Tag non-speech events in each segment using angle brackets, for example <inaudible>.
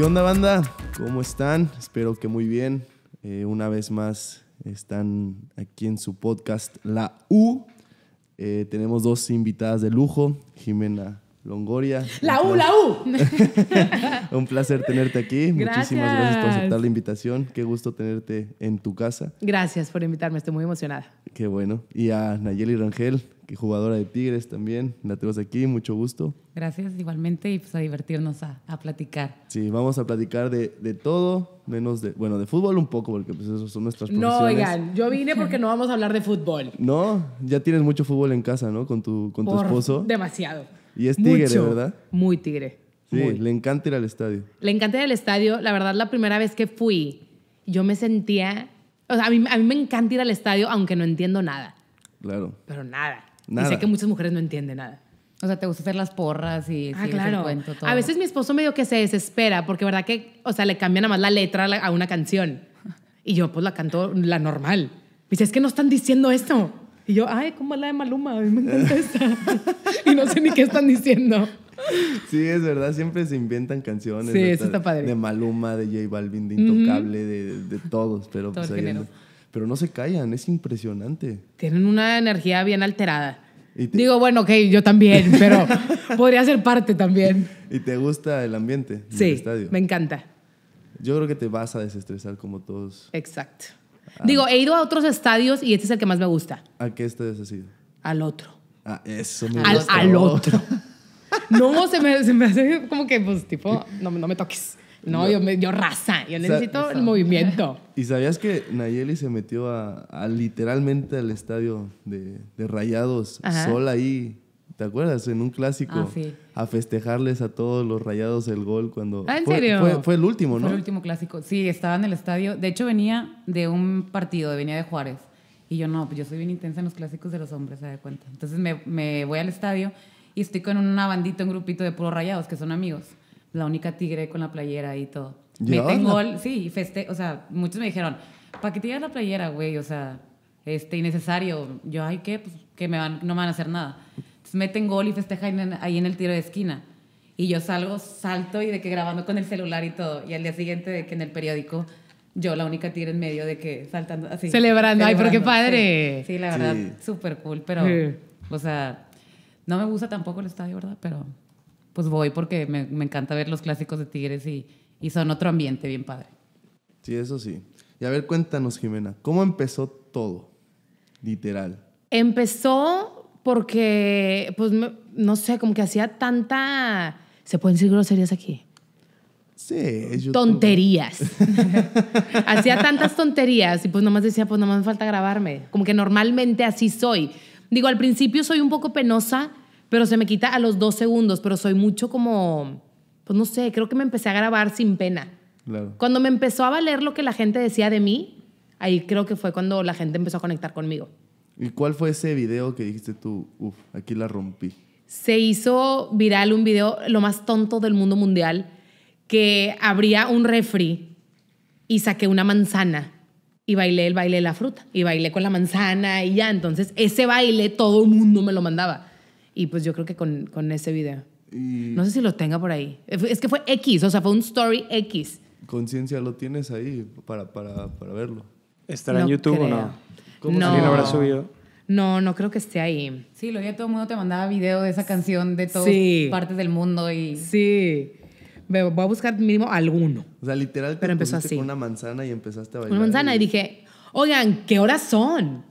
¿Qué onda banda? ¿Cómo están? Espero que muy bien. Eh, una vez más están aquí en su podcast La U. Eh, tenemos dos invitadas de lujo, Jimena Longoria. La U, la U. <laughs> un placer tenerte aquí. Muchísimas gracias por aceptar la invitación. Qué gusto tenerte en tu casa. Gracias por invitarme, estoy muy emocionada. Qué bueno. Y a Nayeli Rangel, que jugadora de Tigres también, la tenemos aquí, mucho gusto. Gracias igualmente y pues a divertirnos, a, platicar. Sí, vamos a platicar de, todo, menos de, bueno, de fútbol un poco, porque pues eso son nuestras profesiones. No, oigan, yo vine porque no vamos a hablar de fútbol. No, ya tienes mucho fútbol en casa, ¿no? Con tu, con tu esposo. Demasiado. Y es tigre, Mucho. ¿verdad? Muy tigre. Sí, le encanta ir al estadio. Le encanta ir al estadio. La verdad, la primera vez que fui, yo me sentía... O sea, a mí, a mí me encanta ir al estadio, aunque no entiendo nada. Claro. Pero nada. nada. Y sé que muchas mujeres no entienden nada. O sea, te gusta hacer las porras y ah, claro. todo. A veces mi esposo medio que se desespera porque verdad que, o sea, le cambian nada más la letra a una canción. Y yo pues la canto la normal. dice, es que no están diciendo esto. Y yo, ay, ¿cómo es la de Maluma? A mí me encanta esa. <laughs> y no sé ni qué están diciendo. Sí, es verdad, siempre se inventan canciones. Sí, está padre. De Maluma, de J Balvin, de Intocable, de, todos, pero, no, pues pero no se callan, es impresionante. Tienen una energía bien alterada. Digo, bueno, ok, yo también, <laughs> pero podría ser parte también. ¿Y te gusta el ambiente del estadio? me encanta. Yo creo que te vas a desestresar como todos. Exacto. Ah. Digo, he ido a otros estadios y este es el que más me gusta. ¿A qué estadios has ido? Al otro. Ah, eso me al, gusta. Al otro. no, se me, hace como que, pues, tipo, no, me toques. No, Yo, yo, raza, yo necesito el movimiento. ¿Y sabías que Nayeli se metió a, literalmente al estadio de, Rayados, sola ahí? ¿Te acuerdas? En un clásico. Ah, a festejarles a todos los rayados el gol cuando. ¿Ah, en fue, serio? Fue, el último, ¿no? Fue el último clásico. Sí, estaba en el estadio. De hecho, venía de un partido, venía de Juárez. Y yo no, pues yo soy bien intensa en los clásicos de los hombres, se da cuenta. Entonces me, me voy al estadio y estoy con una bandita, un grupito de puros rayados que son amigos. La única tigre con la playera y todo. Meten gol, sí, feste. O sea, muchos me dijeron, ¿para qué te la playera, güey? O sea, este, innecesario. Yo, ay, ¿qué? Pues que me van, no me van a hacer nada meten gol y festeja ahí en el tiro de esquina. Y yo salgo, salto y de que grabando con el celular y todo. Y al día siguiente de que en el periódico yo la única tira en medio de que saltando así. Celebrando, ay, pero qué padre. Sí, la verdad, súper cool, pero, o sea, no me gusta tampoco el estadio, ¿verdad? Pero pues voy porque me, me encanta ver los clásicos de Tigres y, y, son otro ambiente bien padre. Sí, eso sí. Y a ver, cuéntanos, Jimena, ¿cómo empezó todo? Literal. Empezó porque, pues, no sé, como que hacía tanta... ¿Se pueden decir groserías aquí? Sí, tonterías. <laughs> <laughs> hacía tantas tonterías y pues nomás decía, pues nomás me falta grabarme. Como que normalmente así soy. Digo, al principio soy un poco penosa, pero se me quita a los dos segundos, pero soy mucho como, pues no sé, creo que me empecé a grabar sin pena. Claro. Cuando me empezó a valer lo que la gente decía de mí, ahí creo que fue cuando la gente empezó a conectar conmigo. ¿Y cuál fue ese video que dijiste tú, uff, aquí la rompí? Se hizo viral un video, lo más tonto del mundo mundial, que abría un refri y saqué una manzana y bailé el baile de la fruta y bailé con la manzana y ya. Entonces, ese baile todo el mundo me lo mandaba. Y pues yo creo que con, ese video. No sé si lo tenga por ahí. Es que fue X, o sea, fue un story X. Conciencia, ¿lo tienes ahí para, para, verlo? ¿Estará en YouTube o no? ¿Cómo no. No, no creo que esté ahí. Sí, lo vi todo el mundo te mandaba video de esa canción de todas partes del mundo y. Sí. Voy a buscar mínimo alguno. O sea, literal, te pero empezó Con una manzana y empezaste a bailar. Una manzana y, dije, oigan, ¿qué horas son?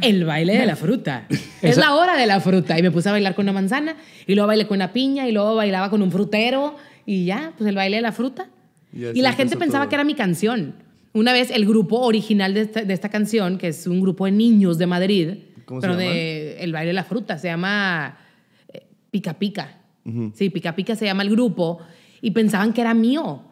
El baile de la fruta. <laughs> es la hora de la fruta. Y me puse a bailar con una manzana y luego bailé con una piña y luego bailaba con un frutero y ya, pues el baile de la fruta. Y, la gente pensaba que era mi canción. Una vez el grupo original de esta, de esta canción, que es un grupo de niños de Madrid, pero de El baile de la fruta, se llama eh, Pica Pica. Sí, Pica Pica se llama el grupo y pensaban que era mío.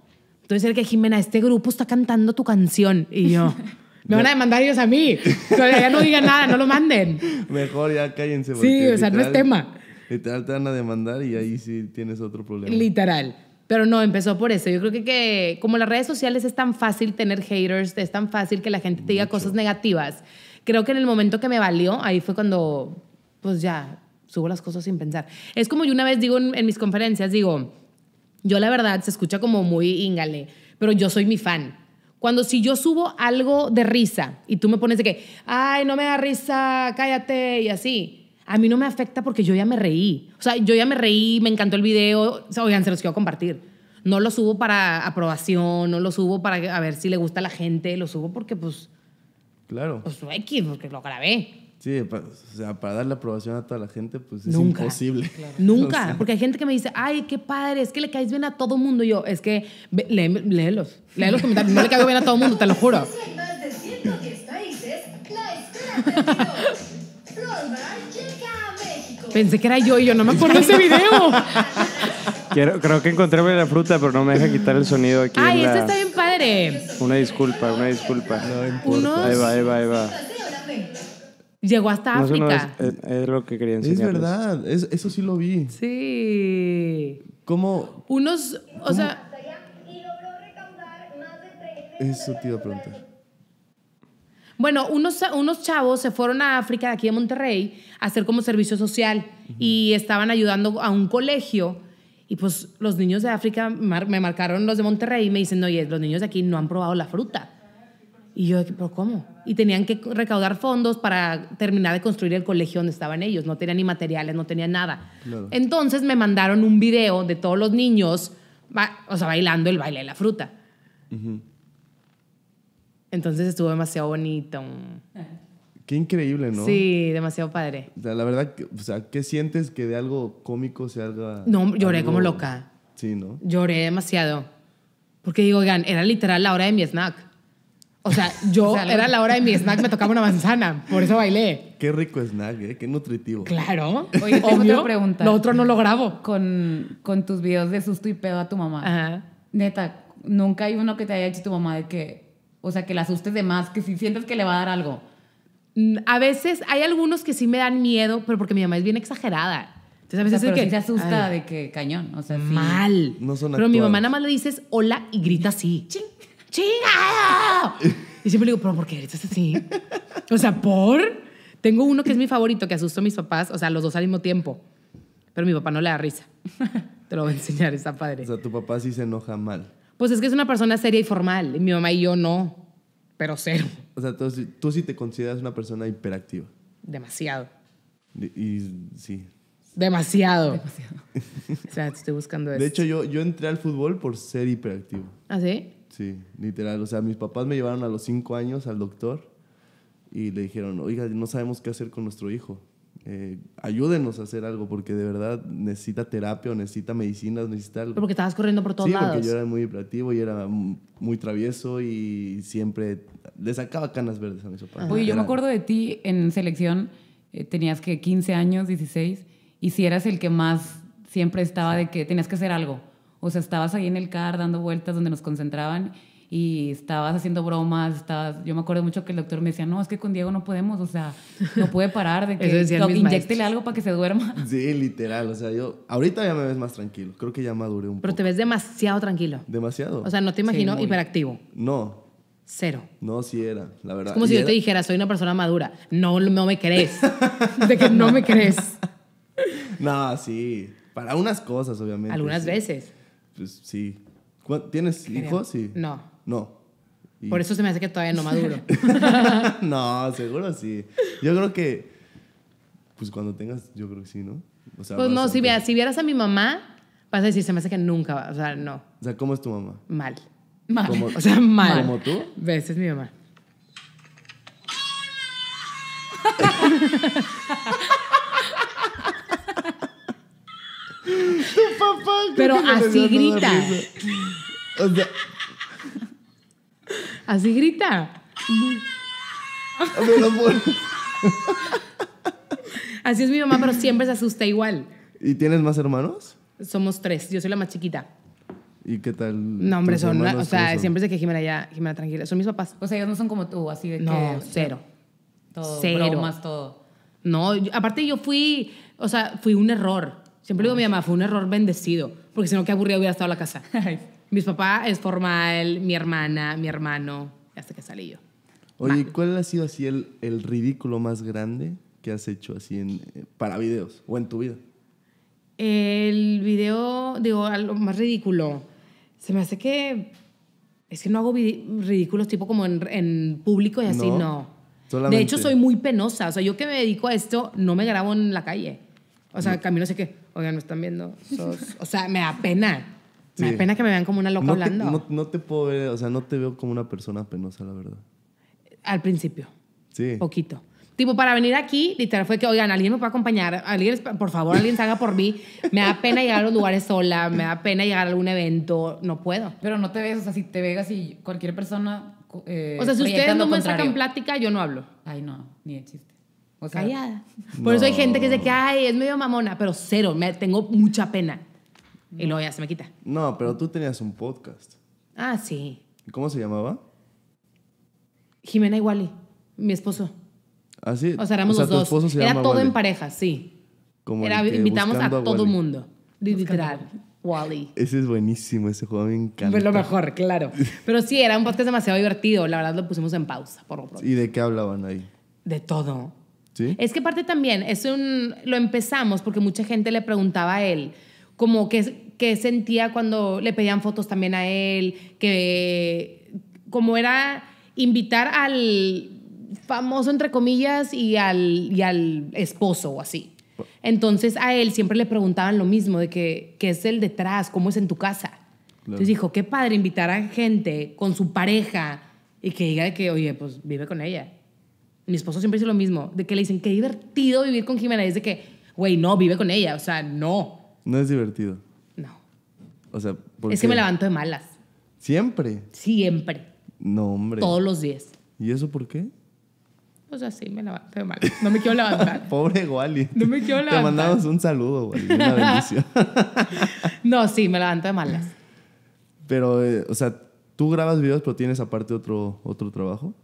Entonces era que Jimena, este grupo está cantando tu canción y yo. <laughs> Me van a demandar ellos a mí. ya no digan nada, no lo manden. Mejor ya cállense. Sí, o sea, no es tema. Literal te van a demandar y ahí sí tienes otro problema. Literal. Pero no, empezó por eso. Yo creo que, como las redes sociales es tan fácil tener haters, es tan fácil que la gente te diga cosas negativas. Creo que en el momento que me valió, ahí fue cuando, pues ya, subo las cosas sin pensar. Es como yo una vez digo en, mis conferencias, digo, yo la verdad se escucha como muy íngale, pero yo soy mi fan. Cuando si yo subo algo de risa y tú me pones de que, ay, no me da risa, cállate y así, a mí no me afecta porque yo ya me reí. O sea, yo ya me reí, me encantó el video. oigan, se los quiero compartir. No lo subo para aprobación, no lo subo para a ver si le gusta a la gente, lo subo porque pues... Claro. Pues porque lo grabé. Sí, para, o sea, para darle aprobación a toda la gente, pues es imposible. <laughs> Nunca, porque hay gente que me dice, ay, qué padre, es que le caes bien a todo mundo. Y yo, es que, Léelos. léelos, los comentarios, no le caigo bien a todo mundo, te lo juro. <laughs> <laughs> Pensé que era yo y yo no me acuerdo ese video. <laughs> Quiero, creo que encontré la fruta, pero no me deja quitar el sonido aquí. Ay, eso está bien padre. Una disculpa, una disculpa. No importa. Ahí va, ahí va, ahí Llegó hasta África. es, lo que quería enseñar. Es verdad, eso sí lo vi. Sí. ¿Cómo? Unos, o ¿Cómo? sea... Eso te iba a preguntar. Bueno, unos, unos chavos se fueron a África, de aquí de Monterrey, a hacer como servicio social y estaban ayudando a un colegio. Y pues los niños de África me marcaron los de Monterrey y me dicen, oye, los niños de aquí no han probado la fruta. Y yo, ¿pero cómo? Y tenían que recaudar fondos para terminar de construir el colegio donde estaban ellos. No tenían ni materiales, no tenían nada. Entonces me mandaron un video de todos los niños, o sea, bailando el baile de la fruta. Entonces estuvo demasiado bonito. Qué increíble, ¿no? Sí, demasiado padre. la verdad, o sea, ¿qué sientes que de algo cómico se haga? No, lloré como loca. Sí, ¿no? Lloré demasiado. Porque digo, oigan, era literal la hora de mi snack. O sea, <laughs> yo era la hora de mi snack, me tocaba una manzana, por eso bailé. Qué rico snack, ¿eh? qué nutritivo. Claro. Oye, otra pregunta. Lo otro no lo grabo. Con, con tus videos de susto y pedo a tu mamá. Ajá. Neta, nunca hay uno que te haya dicho tu mamá de que o sea, que la asustes de más, que si sientes que le va a dar algo. Mm, a veces hay algunos que sí me dan miedo, pero porque mi mamá es bien exagerada. Entonces a veces que, se asusta de que cañón, o sea, mal. No son pero mi mamá nada más le dices hola y grita así. Ching, y siempre le digo, pero ¿por qué gritas así? o sea, por tengo uno que es mi favorito que asustó a mis papás, o sea, los dos al mismo tiempo. Pero mi papá no le da risa. Te lo voy a enseñar, está padre. O sea, tu papá sí se enoja mal. Pues es que es una persona seria y formal. Mi mamá y yo no, pero cero. O sea, tú, sí te consideras una persona hiperactiva. Demasiado. Y, sí. Demasiado. <laughs> o sea, te estoy buscando eso. De hecho, yo entré al fútbol por ser hiperactivo. ¿Ah, sí? Sí, literal. O sea, mis papás me llevaron a los cinco años al doctor y le dijeron, oiga, no sabemos qué hacer con nuestro hijo. Eh, ayúdenos a hacer algo porque de verdad necesita terapia o necesita medicinas, necesita algo. porque estabas corriendo por todos sí, Porque yo era muy hiperactivo y era muy travieso y siempre le sacaba canas verdes a mis papás. Oye, yo me acuerdo de ti en selección, eh, tenías que 15 años, 16, y si eras el que más siempre estaba de que tenías que hacer algo. O sea, estabas ahí en el car dando vueltas donde nos concentraban y estabas haciendo bromas, estabas, yo me acuerdo mucho que el doctor me decía, no, es que con Diego no podemos, o sea, no puede parar, de <laughs> que Eso inyectele algo para que se duerma. <laughs> Sí, literal, o sea, yo ahorita ya me ves más tranquilo, creo que ya maduré un poco. Pero te ves demasiado tranquilo. Demasiado. O sea, no te imagino hiperactivo. No, Cero. No, si era, la verdad. Es como si yo te dijera, soy una persona madura. No, no me crees. <laughs> De que no me crees. no, sí. Para unas cosas, obviamente. Algunas veces. Pues sí. ¿Tienes hijos? Sí. No no. Por eso se me hace que todavía no maduro. <laughs> no, seguro sí. Yo creo que, pues cuando tengas, yo creo que sí, ¿no? O sea, pues no, si, vieras, a mi mamá, vas a decir, se me hace que nunca va, o sea, no. O sea, ¿cómo es tu mamá? Mal. Mal. o sea, mal. ¿Como tú? Ves, es mi mamá. <laughs> tu papá. Pero así grita. O sea, Así grita. <laughs> Así es mi mamá, pero siempre se asusta igual. ¿Y tienes más hermanos? Somos tres. Yo soy la más chiquita. ¿Y qué tal? No, hombre, son. o sea, siempre es de que Jimena ya, Jimena tranquila. Son mis papás. O sea, ellos no son como tú, así de que. No, cero. Todo, todo. No, aparte yo fui. O sea, fui un error. Siempre digo a mi mamá, fue un error bendecido. Porque si no, qué aburrido hubiera estado la casa. <laughs> Mis papás es formal, mi hermana, mi hermano, hasta que salí yo. Oye, ¿cuál ha sido así el, el, ridículo más grande que has hecho así en, eh, para videos o en tu vida? El video, digo, algo más ridículo. Se me hace que. Es que no hago ridículos tipo como en, en público y así, no. De hecho, soy muy penosa. O sea, yo que me dedico a esto, no me grabo en la calle. O sea, camino sé que, oigan, me están viendo. O sea, me apena. Me da pena que me vean como una loca no hablando. Te, no, te puedo ver, o sea, no te veo como una persona penosa, la verdad. Al principio. Sí. Poquito. Tipo, para venir aquí, literal, fue que, oigan, alguien me puede acompañar, alguien, por favor, alguien salga por mí. Me da pena llegar a los lugares sola, me da pena llegar a algún evento, no puedo. Pero no te ves, o sea, si te vegas y cualquier persona. Eh, o sea, si ustedes no me sacan plática, yo no hablo. Ay, no, ni de chiste. O sea, Callada. Por eso hay gente que dice que, ay, es medio mamona, pero cero, me, tengo mucha pena. Y luego ya se me quita. No, pero tú tenías un podcast. Ah, sí. ¿Cómo se llamaba? Jimena y Wally, mi esposo. ¿Ah, sí? O sea, éramos los dos. Era todo en pareja, sí. Como Era, invitamos a, todo todo mundo. Literal. Wally. Ese es buenísimo, ese juego me encanta. Fue lo mejor, claro. <laughs> Pero sí, era un podcast demasiado divertido. La verdad lo pusimos en pausa, por lo pronto. ¿Y de qué hablaban ahí? De todo. ¿Sí? Es que parte también, es lo empezamos porque mucha gente le preguntaba a él como que, que sentía cuando le pedían fotos también a él, que como era invitar al famoso, entre comillas, y al, y al esposo o así. Entonces a él siempre le preguntaban lo mismo, de que, ¿qué es el detrás? ¿Cómo es en tu casa? Entonces dijo, qué padre invitar a gente con su pareja y que diga que, oye, pues vive con ella. Mi esposo siempre dice lo mismo, de que le dicen, qué divertido vivir con Jimena. Y es de que, güey, no, vive con ella, o sea, no. No es divertido. No. O sea, ¿por Es que me levanto de malas. ¿Siempre? Siempre. No, hombre. Todos los días. ¿Y eso por qué? O sea, sí, me levanto de malas. No me quiero levantar. <laughs> Pobre Wally. No me quiero levantar. Te mandamos un saludo, Wally. Una <laughs> bendición. <laughs> no, sí, me levanto de malas. Pero, eh, o sea, ¿tú grabas videos pero tienes aparte otro, otro trabajo?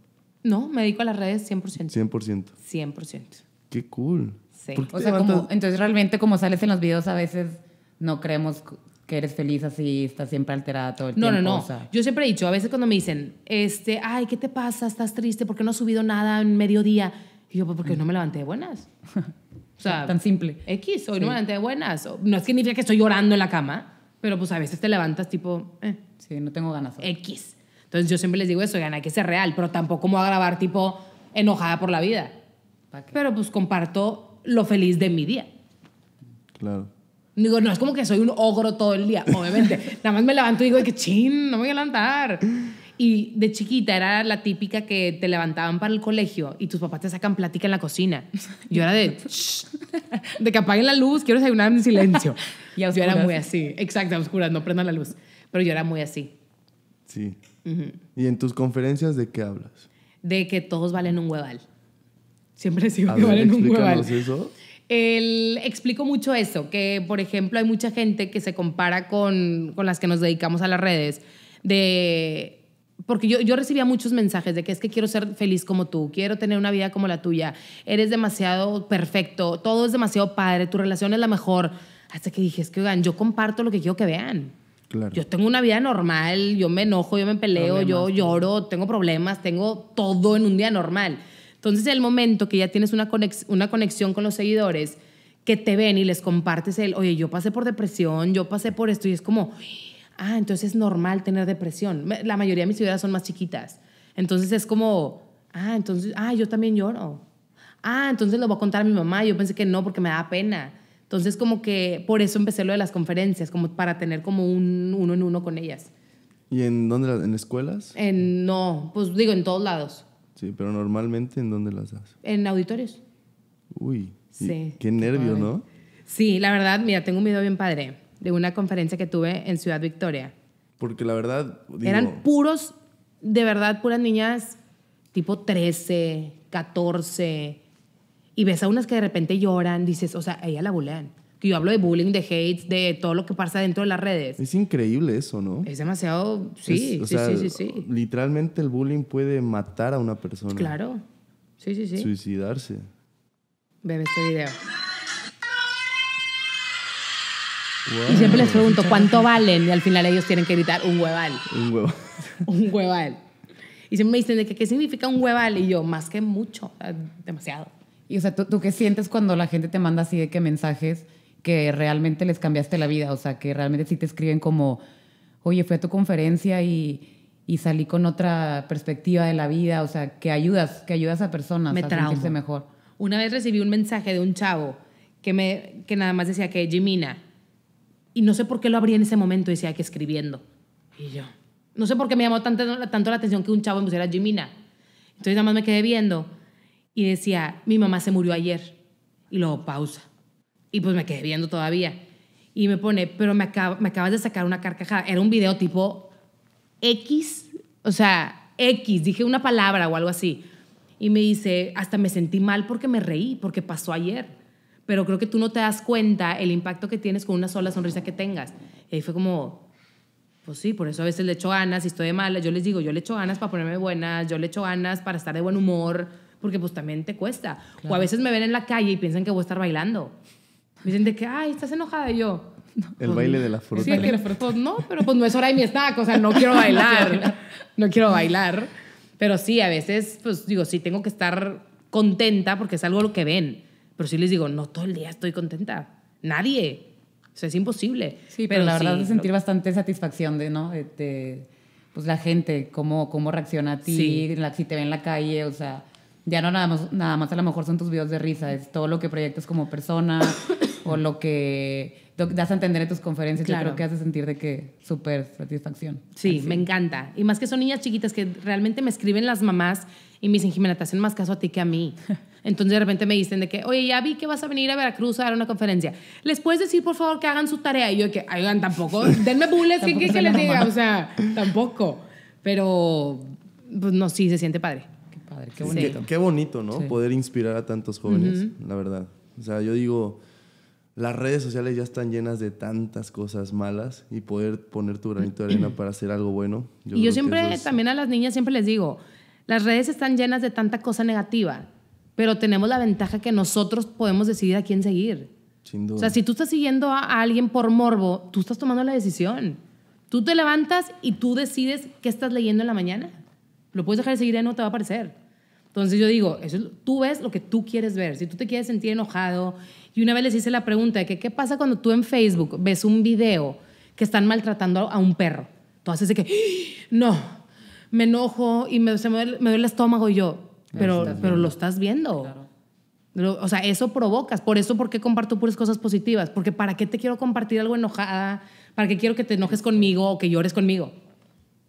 No, me dedico a las redes 100%. 100%. 100%. Qué cool. Sí. O sea, entonces realmente como sales en los videos a veces no creemos que eres feliz así, estás siempre alterada todo el no, tiempo. No, no, no. Yo siempre he dicho, a veces cuando me dicen, este, ay, ¿qué te pasa? ¿Estás triste? ¿Por qué no has subido nada en mediodía? Y yo, pues porque no me levanté de buenas. <laughs> O sea, tan simple. X, hoy no me levanté de buenas. No significa que estoy llorando en la cama, pero pues a veces te levantas tipo, eh, Sí, no tengo ganas. X. Entonces yo siempre les digo eso, gana hay que ser real, pero tampoco como a grabar tipo enojada por la vida. Pero pues comparto lo feliz de mi día. Claro. Digo, no es como que soy un ogro todo el día, obviamente. <laughs> Nada más me levanto y digo, que chin, no me voy a levantar. Y de chiquita era la típica que te levantaban para el colegio y tus papás te sacan plática en la cocina. Yo era de, de que apaguen la luz, quiero desayunar en silencio. Y yo era muy así, exacto, a oscuras, no prendan la luz. Pero yo era muy así. Sí. ¿Y en tus conferencias de qué hablas? De que todos valen un hueval. Siempre les digo a ver, un hueval. eso? explico mucho eso, que por ejemplo hay mucha gente que se compara con, con las que nos dedicamos a las redes, de porque yo, yo, recibía muchos mensajes de que es que quiero ser feliz como tú, quiero tener una vida como la tuya, eres demasiado perfecto, todo es demasiado padre, tu relación es la mejor. Hasta que dije, es que, oigan, yo comparto lo que quiero que vean. Claro. Yo tengo una vida normal, yo me enojo, yo me peleo, yo lloro, tengo problemas, tengo todo en un día normal. Entonces, el momento que ya tienes una, una conexión con los seguidores, que te ven y les compartes el, oye, yo pasé por depresión, yo pasé por esto, y es como, ah, entonces es normal tener depresión. La mayoría de mis ciudades son más chiquitas. Entonces es como, ah, entonces, ah, yo también lloro. Ah, entonces lo voy a contar a mi mamá. Yo pensé que no porque me da pena. Entonces como que por eso empecé lo de las conferencias, como para tener como un uno en uno con ellas. ¿Y en dónde? ¿En escuelas? En, no, pues digo, en todos lados. Sí, pero normalmente ¿en dónde las das? En auditorios. Uy, sí. Qué nervio, ¿no? Sí, la verdad, mira, tengo un bien padre de una conferencia que tuve en Ciudad Victoria. Porque la verdad... Eran puros, de verdad, puras niñas tipo 13, 14. Y ves a unas que de repente lloran, dices, o sea, a ella la bulean. Yo hablo de bullying, de hate, de todo lo que pasa dentro de las redes. Es increíble eso, ¿no? Es demasiado. Sí, sí, sí, sí, Literalmente el bullying puede matar a una persona. Claro. Sí, sí, sí. Suicidarse. Bebe este video. Wow. Y siempre les pregunto cuánto valen y al final ellos tienen que gritar un hueval. Un hueval. <laughs> un hueval. Y siempre me dicen de qué significa un hueval y yo, más que mucho, demasiado. Y o sea, ¿tú, ¿tú, qué sientes cuando la gente te manda así de qué mensajes? que realmente les cambiaste la vida, o sea, que realmente sí te escriben como, oye, fui a tu conferencia y, y salí con otra perspectiva de la vida, o sea, que ayudas, que ayudas a personas a sentirse mejor. Una vez recibí un mensaje de un chavo que, me, que nada más decía que Jimina, y no sé por qué lo abrí en ese momento, decía que escribiendo. Y yo, no sé por qué me llamó tanto, tanto la atención que un chavo me pusiera Jimina. Entonces nada más me quedé viendo y decía, mi mamá se murió ayer. Y luego pausa. Y pues me quedé viendo todavía. Y me pone, pero me, acabas de sacar una carcajada. Era un video tipo X, o sea, X, dije una palabra o algo así. Y me dice, hasta me sentí mal porque me reí, porque pasó ayer. Pero creo que tú no te das cuenta el impacto que tienes con una sola sonrisa que tengas. Y ahí fue como, pues sí, por eso a veces le echo ganas, y estoy de mala, yo les digo, yo le echo ganas para ponerme buenas, yo le echo ganas para estar de buen humor, porque pues también te cuesta. O a veces me ven en la calle y piensan que voy a estar bailando. Me dicen de que, ay, estás enojada. Y yo, el baile de la fruta. Sí, no, pero pues no es hora de mi snack, o sea, no quiero bailar. no quiero bailar. Pero sí, a veces, pues digo, sí tengo que estar contenta porque es algo lo que ven. Pero sí les digo, no todo el día estoy contenta. Nadie. O sea, es imposible. Sí, pero, la verdad es sentir bastante satisfacción de, ¿no? De, pues la gente, cómo, cómo reacciona a ti, si te ve en la calle, o sea ya no nada más, nada más a lo mejor son tus videos de risa, es todo lo que proyectas como persona, lo que das a entender en tus conferencias, claro. yo creo que hace sentir de que súper satisfacción. Sí, me encanta. Y más que son niñas chiquitas que realmente me escriben las mamás y me dicen, Jimena, te hacen más caso a ti que a mí. <laughs> Entonces de repente me dicen de que, oye, ya vi que vas a venir a Veracruz a dar una conferencia. ¿Les puedes decir, por favor, que hagan su tarea? Y yo que, oigan, tampoco, <laughs> denme bullets, que, les diga? O sea, tampoco. Pero, pues, no, sí, se siente padre. Qué padre, qué bonito. Qué, bonito, ¿no? Poder inspirar a tantos jóvenes, la verdad. O sea, yo digo las redes sociales ya están llenas de tantas cosas malas y poder poner tu granito de arena para hacer algo bueno. y yo siempre, también a las niñas siempre les digo, las redes están llenas de tanta cosa negativa, pero tenemos la ventaja que nosotros podemos decidir a quién seguir. Sin duda. O sea, si tú estás siguiendo a alguien por morbo, tú estás tomando la decisión. Tú te levantas y tú decides qué estás leyendo en la mañana. Lo puedes dejar de seguir y no te va a aparecer. Entonces yo digo, tú ves lo que tú quieres ver. Si tú te quieres sentir enojado, y una vez les hice la pregunta de que qué pasa cuando tú en Facebook ves un video que están maltratando a un perro. Entonces de que, ¡Ah! no, me enojo y me, me, duele, el estómago yo, pero, lo estás viendo. o sea, eso provocas. Por eso, ¿por qué comparto puras cosas positivas? Porque ¿para qué te quiero compartir algo enojada? ¿Para qué quiero que te enojes conmigo o que llores conmigo?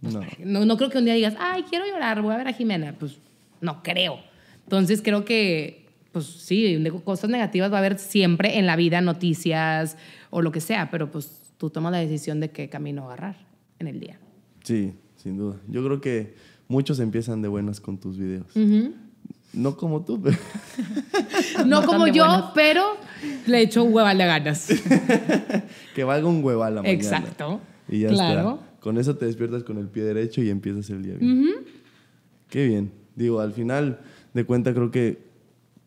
no. no creo que un día digas, ay, quiero llorar, voy a ver a Jimena. Pues no creo. Entonces creo que pues sí, cosas negativas va a haber siempre en la vida, noticias o lo que sea, pero pues tú tomas la decisión de qué camino agarrar en el día. Sí, sin duda. Yo creo que muchos empiezan de buenas con tus videos. No como tú, pero... <laughs> no, como yo, pero le echo un hueval de ganas. <laughs> que valga un hueval la mañana. Exacto. Y ya Está. Con eso te despiertas con el pie derecho y empiezas el día bien. Qué bien. Digo, al final de cuenta creo que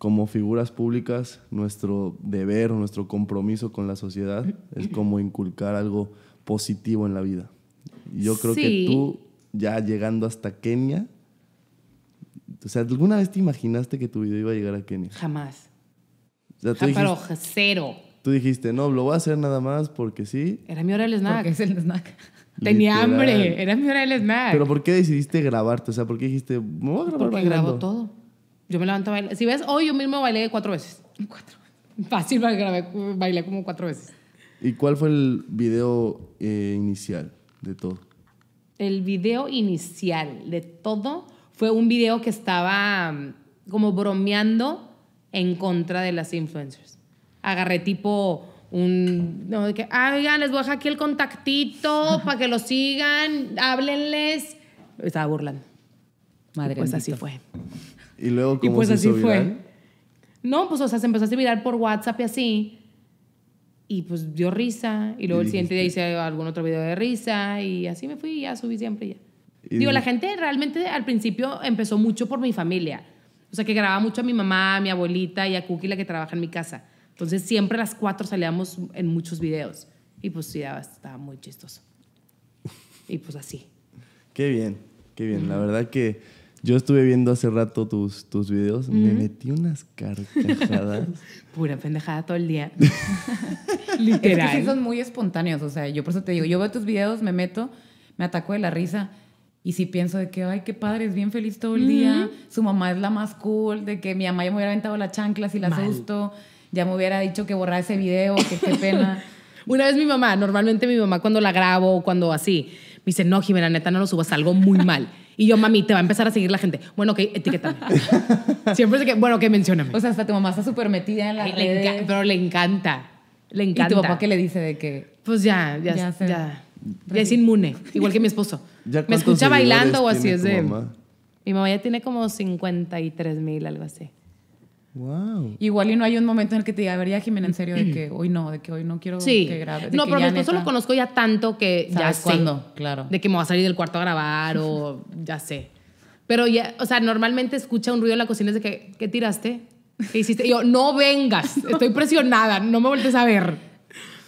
como figuras públicas, nuestro deber o nuestro compromiso con la sociedad es como inculcar algo positivo en la vida. Yo creo que tú, ya llegando hasta Kenia, o sea, ¿alguna vez te imaginaste que tu video iba a llegar a Kenia? Jamás. O sea, cero. Tú dijiste, no, lo voy a hacer nada más porque sí. Era mi hora del snack. es el snack. <laughs> Tenía hambre, era mi hora del snack. Pero ¿por qué decidiste grabarte? O sea, ¿por qué dijiste, me voy a grabar Porque todo. Yo me levanto a bailar. Si ves, hoy yo mismo bailé cuatro veces. <laughs> Cuatro. Fácil, bailé como cuatro veces. ¿Y cuál fue el video eh, inicial de todo? El video inicial de todo fue un video que estaba mm, como bromeando en contra de las influencers. Agarré tipo un... No, de que, ah, oigan, les voy a dejar aquí el contactito para que lo sigan, háblenles. Estaba burlando. Madre mía. Pues así fue. Y luego, ¿cómo pues se así hizo viral? fue. No, pues, o sea, se empezó a hacer por WhatsApp y así. Y pues dio risa. Y luego el siguiente día hice algún otro video de risa. Y así me fui y ya subí siempre ya. Digo, la gente realmente al principio empezó mucho por mi familia. O sea, que grababa mucho a mi mamá, a mi abuelita y a Cookie, la que trabaja en mi casa. Entonces, siempre las cuatro salíamos en muchos videos. Y pues sí, estaba muy chistoso. Y pues así. Qué bien, qué bien. La verdad que yo estuve viendo hace rato tus, tus videos, me metí unas carcajadas. <laughs> Pura pendejada todo el día. <laughs> <laughs> Literal. Es sí son muy espontáneos, o sea, yo por eso te digo, yo veo tus videos, me meto, me ataco de la risa. Y si pienso de que, ay, qué padre, es bien feliz todo el día, su mamá es la más cool, de que mi mamá ya me hubiera aventado la chancla si la asusto, ya me hubiera dicho que borra ese video, que qué pena. Una vez mi mamá, normalmente mi mamá cuando la grabo, cuando así, me dice, no, Jimena, neta, no lo subas, algo muy mal. Y yo, mami, te va a empezar a seguir la gente. Bueno, ok, etiqueta <laughs> Siempre es que, bueno, ok, mencióname. O sea, hasta tu mamá está súper metida en la Pero le encanta. Le encanta. ¿Y tu papá qué le dice de que...? Pues ya, ya, ya. Ya, es inmune, igual que mi esposo. Me escucha bailando o así es de... Mi mamá ya tiene como 53 mil, algo así. Igual y no hay un momento en el que te diga, a ver, Jimena, en serio, de que <clears throat> hoy no, de que hoy no quiero que grabe. De no, pero mi esposo lo conozco ya tanto que ya cuándo? sé. Claro. De que me va a salir del cuarto a grabar o <laughs> ya sé. Pero ya, o sea, normalmente escucha un ruido en la cocina es de que, ¿qué tiraste? ¿Qué hiciste? Y yo, no vengas, <laughs> estoy presionada, no me voltees a ver.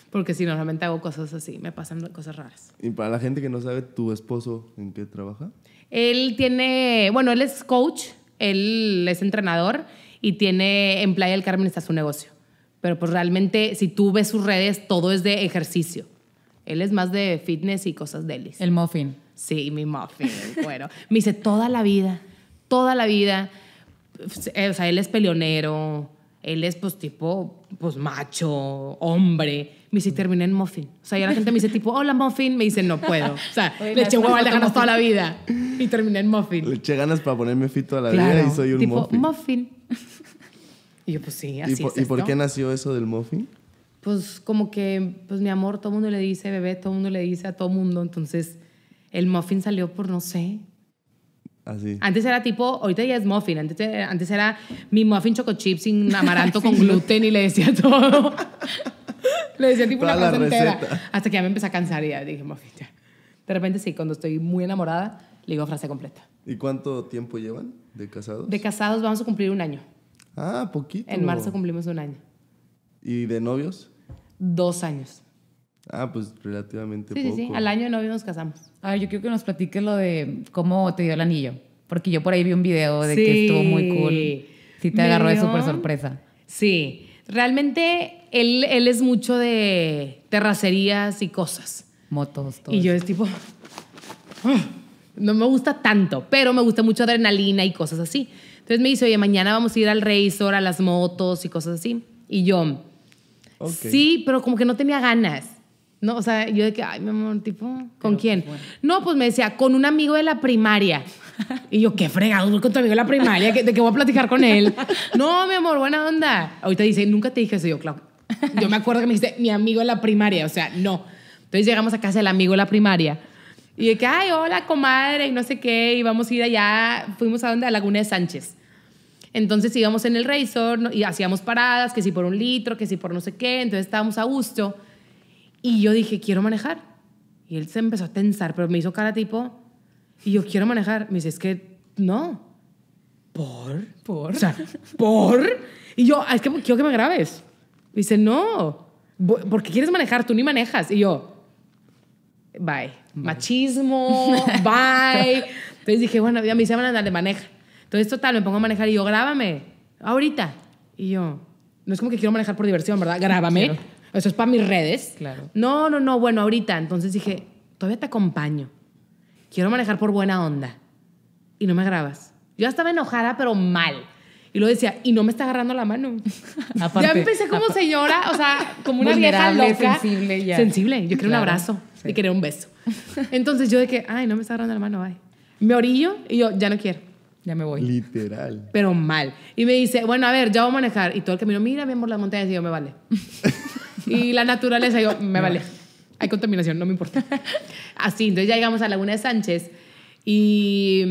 Porque si normalmente hago cosas así, me pasan cosas raras. Y para la gente que no sabe, ¿tu esposo en qué trabaja? Él tiene, bueno, él es coach, él es entrenador y tiene en Playa del Carmen está su negocio. Pero pues realmente si tú ves sus redes, todo es de ejercicio. Él es más de fitness y cosas delis. El muffin. Sí, mi muffin, <laughs> bueno. Me dice, toda la vida, toda la vida. Pues, eh, o sea, él es peleonero, él es pues tipo, pues macho, hombre me dice, terminé en muffin. O sea, ya la gente me dice, tipo, hola, muffin. Me dice, no puedo. O sea, le eché huevo de ganas toda la vida. Y terminé en muffin. Le eché ganas para ponerme fit toda la vida y soy un tipo, muffin. Y yo, pues sí, así ¿Y, es por, ¿Y por qué nació eso del muffin? Pues como que, pues mi amor, todo el mundo le dice bebé, todo el mundo le dice a todo mundo. Entonces, el muffin salió por no sé. Así. Ah, antes era tipo, ahorita ya es muffin. Antes, eh, antes era mi muffin choco chip sin amaranto <laughs> con gluten y le decía todo. Le decía tipo una cosa entera. Hasta que ya me empecé a cansar y ya dije, De repente sí, cuando estoy muy enamorada, le digo frase completa. ¿Y cuánto tiempo llevan de casados? De casados vamos a cumplir un año. Ah, poquito. En marzo cumplimos un año. ¿Y de novios? Dos años. Ah, pues relativamente sí, poco. Sí, sí, al año de novios nos casamos. Ah, yo quiero que nos platiques lo de cómo te dio el anillo. Porque yo por ahí vi un video de que estuvo muy cool. Sí, te agarró de súper sorpresa. Sí, realmente él, es mucho de terracerías y cosas. Motos, todo. Y yo es tipo, ah, no me gusta tanto, pero me gusta mucho adrenalina y cosas así. Entonces me dice, oye, mañana vamos a ir al Razor, a las motos y cosas así. Y yo, sí, pero como que no tenía ganas. No, o sea, yo de que, ay, mi amor, tipo, ¿con quién? No, pues me decía, con un amigo de la primaria. Y yo, qué fregado, con tu amigo de la primaria, ¿de qué voy a platicar con él? <laughs> no, mi amor, buena onda. Ahorita dice, nunca te dije eso. Yo, claro, yo me acuerdo que me dijiste, mi amigo en la primaria, o sea, no. Entonces llegamos a casa del amigo en la primaria. Y de que, ay, hola, comadre, y no sé qué, y a ir allá. Fuimos a donde? A Laguna de Sánchez. Entonces íbamos en el Razor y hacíamos paradas, que si por un litro, que si por no sé qué. Entonces estábamos a gusto. Y yo dije, quiero manejar. Y él se empezó a tensar, pero me hizo cara tipo, y yo quiero manejar. Me dice, es que no. ¿Por? ¿Por? O sea, ¿por? Y yo, ah, es que quiero que me grabes. Y dice, no, porque quieres manejar, tú ni manejas. Y yo, bye. Machismo, <laughs> bye. Entonces dije, bueno, ya me dice, van a de maneja. Entonces, total, me pongo a manejar y yo, grábame, ahorita. Y yo, no es como que quiero manejar por diversión, ¿verdad? Grábame. Eso es para mis redes. Claro. No, no, no, bueno, ahorita. Entonces dije, todavía te acompaño. Quiero manejar por buena onda. Y no me grabas. Yo estaba enojada, pero mal. Y lo decía, y no me está agarrando la mano. <laughs> ya empecé como señora, o sea, como una vieja loca. Sensible, Sensible. Yo quería un abrazo y quería un beso. Entonces yo de que, ay, no me está agarrando la mano, ay. Me orillo y yo, ya no quiero. Ya me voy. Literal. Pero mal. Y me dice, bueno, a ver, ya voy a manejar. Y todo el camino, mira, vemos las montañas. Y yo, me vale. <laughs> y la naturaleza, yo, me vale. Hay contaminación, no me importa. Así, entonces ya llegamos a Laguna de Sánchez y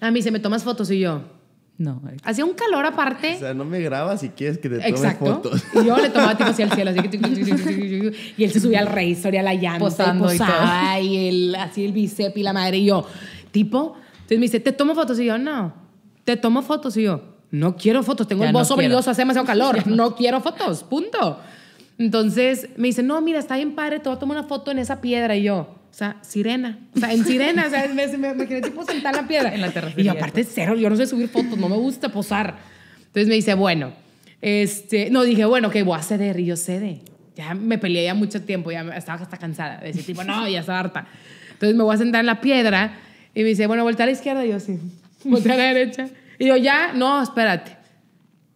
mm, a mí se me tomas fotos y yo, no. Eh. Hacía un calor aparte. O sea, no me grabas si quieres que te tome Exacto. fotos. Y yo le tomaba tipo hacia <laughs> al cielo, así que... Y él se subía al rey y a la llanta y posaba así el bíceps y la madre. Y yo, tipo... Entonces me dice, ¿te tomo fotos? Y yo, no. ¿Te tomo fotos? Y yo, no quiero fotos. Tengo un el bozo brilloso, hace demasiado calor. <laughs> no quiero fotos, punto. Entonces me dice, no, mira, está bien padre, te voy a tomar una foto en esa piedra. Y yo... O sea, sirena. O sea, en sirena. o sea, me, me, tipo sentar la piedra. En la Y aparte, cero. Yo no sé subir fotos. No me gusta posar. Entonces me dice, bueno, este. No, dije, bueno, que voy a ceder. Y yo cede. Ya me peleé ya mucho tiempo. Ya estaba hasta cansada. Decía tipo, no, ya está harta. Entonces me voy a sentar en la piedra. Y me dice, bueno, vuelta a la izquierda. Y yo, sí. <laughs> Voltea a la derecha. Y yo, ya, no, espérate.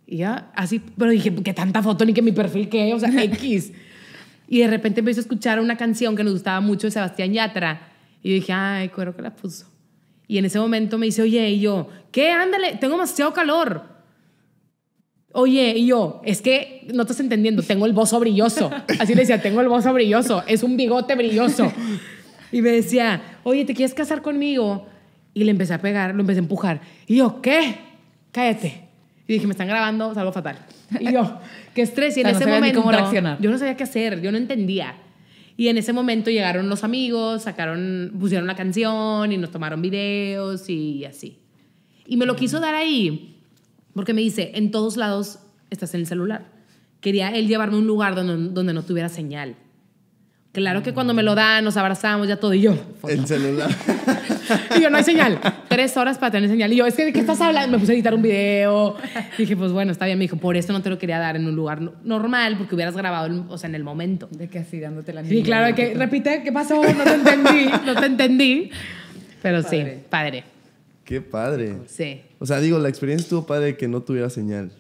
Y ya, así. Pero dije, que tanta foto ni que mi perfil que, o sea, X. Y de repente me a escuchar una canción que nos gustaba mucho de Sebastián Yatra. Y yo dije, ay, cuero que la puso. Y en ese momento me dice, oye, y yo, ¿qué? Ándale, tengo demasiado calor. Oye, y yo, es que no estás entendiendo, tengo el bozo brilloso. Así le decía, tengo el bozo brilloso, es un bigote brilloso. Y me decía, oye, ¿te quieres casar conmigo? Y le empecé a pegar, lo empecé a empujar. Y yo, ¿qué? Cállate. Y dije, me están grabando, salgo fatal. Y yo, estrés. Y en ese momento. Yo no sabía qué hacer, yo no entendía. Y en ese momento llegaron los amigos, sacaron, pusieron la canción y nos tomaron videos y así. Y me lo quiso dar ahí porque me dice, en todos lados estás en el celular. Quería él llevarme a un lugar donde no tuviera señal. Claro que cuando me lo dan, nos abrazamos, ya todo. Y yo, El celular. <laughs> y yo, no hay señal. Tres horas para tener señal. Y yo, es que, ¿de qué estás hablando? Me puse a editar un video. dije, pues bueno, está bien. Me dijo, por eso no te lo quería dar en un lugar normal, porque hubieras grabado, o sea, en el momento. De que así, dándote la Y claro, que repite, ¿qué pasó? No te entendí, no te entendí. Pero sí, padre. Qué padre. Sí. O sea, digo, la experiencia estuvo padre que no tuviera señal.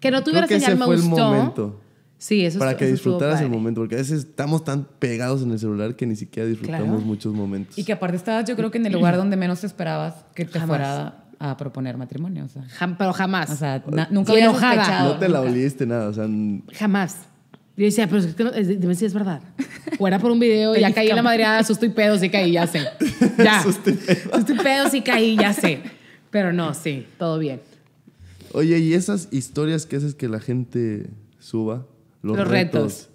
Que no tuviera señal ese fue El momento. Sí, eso Para que disfrutaras el momento, porque a veces estamos tan pegados en el celular que ni siquiera disfrutamos muchos momentos. Y que aparte estabas, yo creo que en el lugar donde menos esperabas que te fuera a proponer matrimonio. O sea. pero jamás. O sea, nunca había sospechado. No te la nada. O sea, jamás. Yo decía, pero es que no, dime si es verdad. O por un video, y ya caí en la madreada, susto y pedo, sí caí, ya sé. <laughs> Ya. y pedo, y caí, ya sé. Pero no, sí, todo bien. Oye, ¿y esas historias que haces que la gente suba? Los, retos.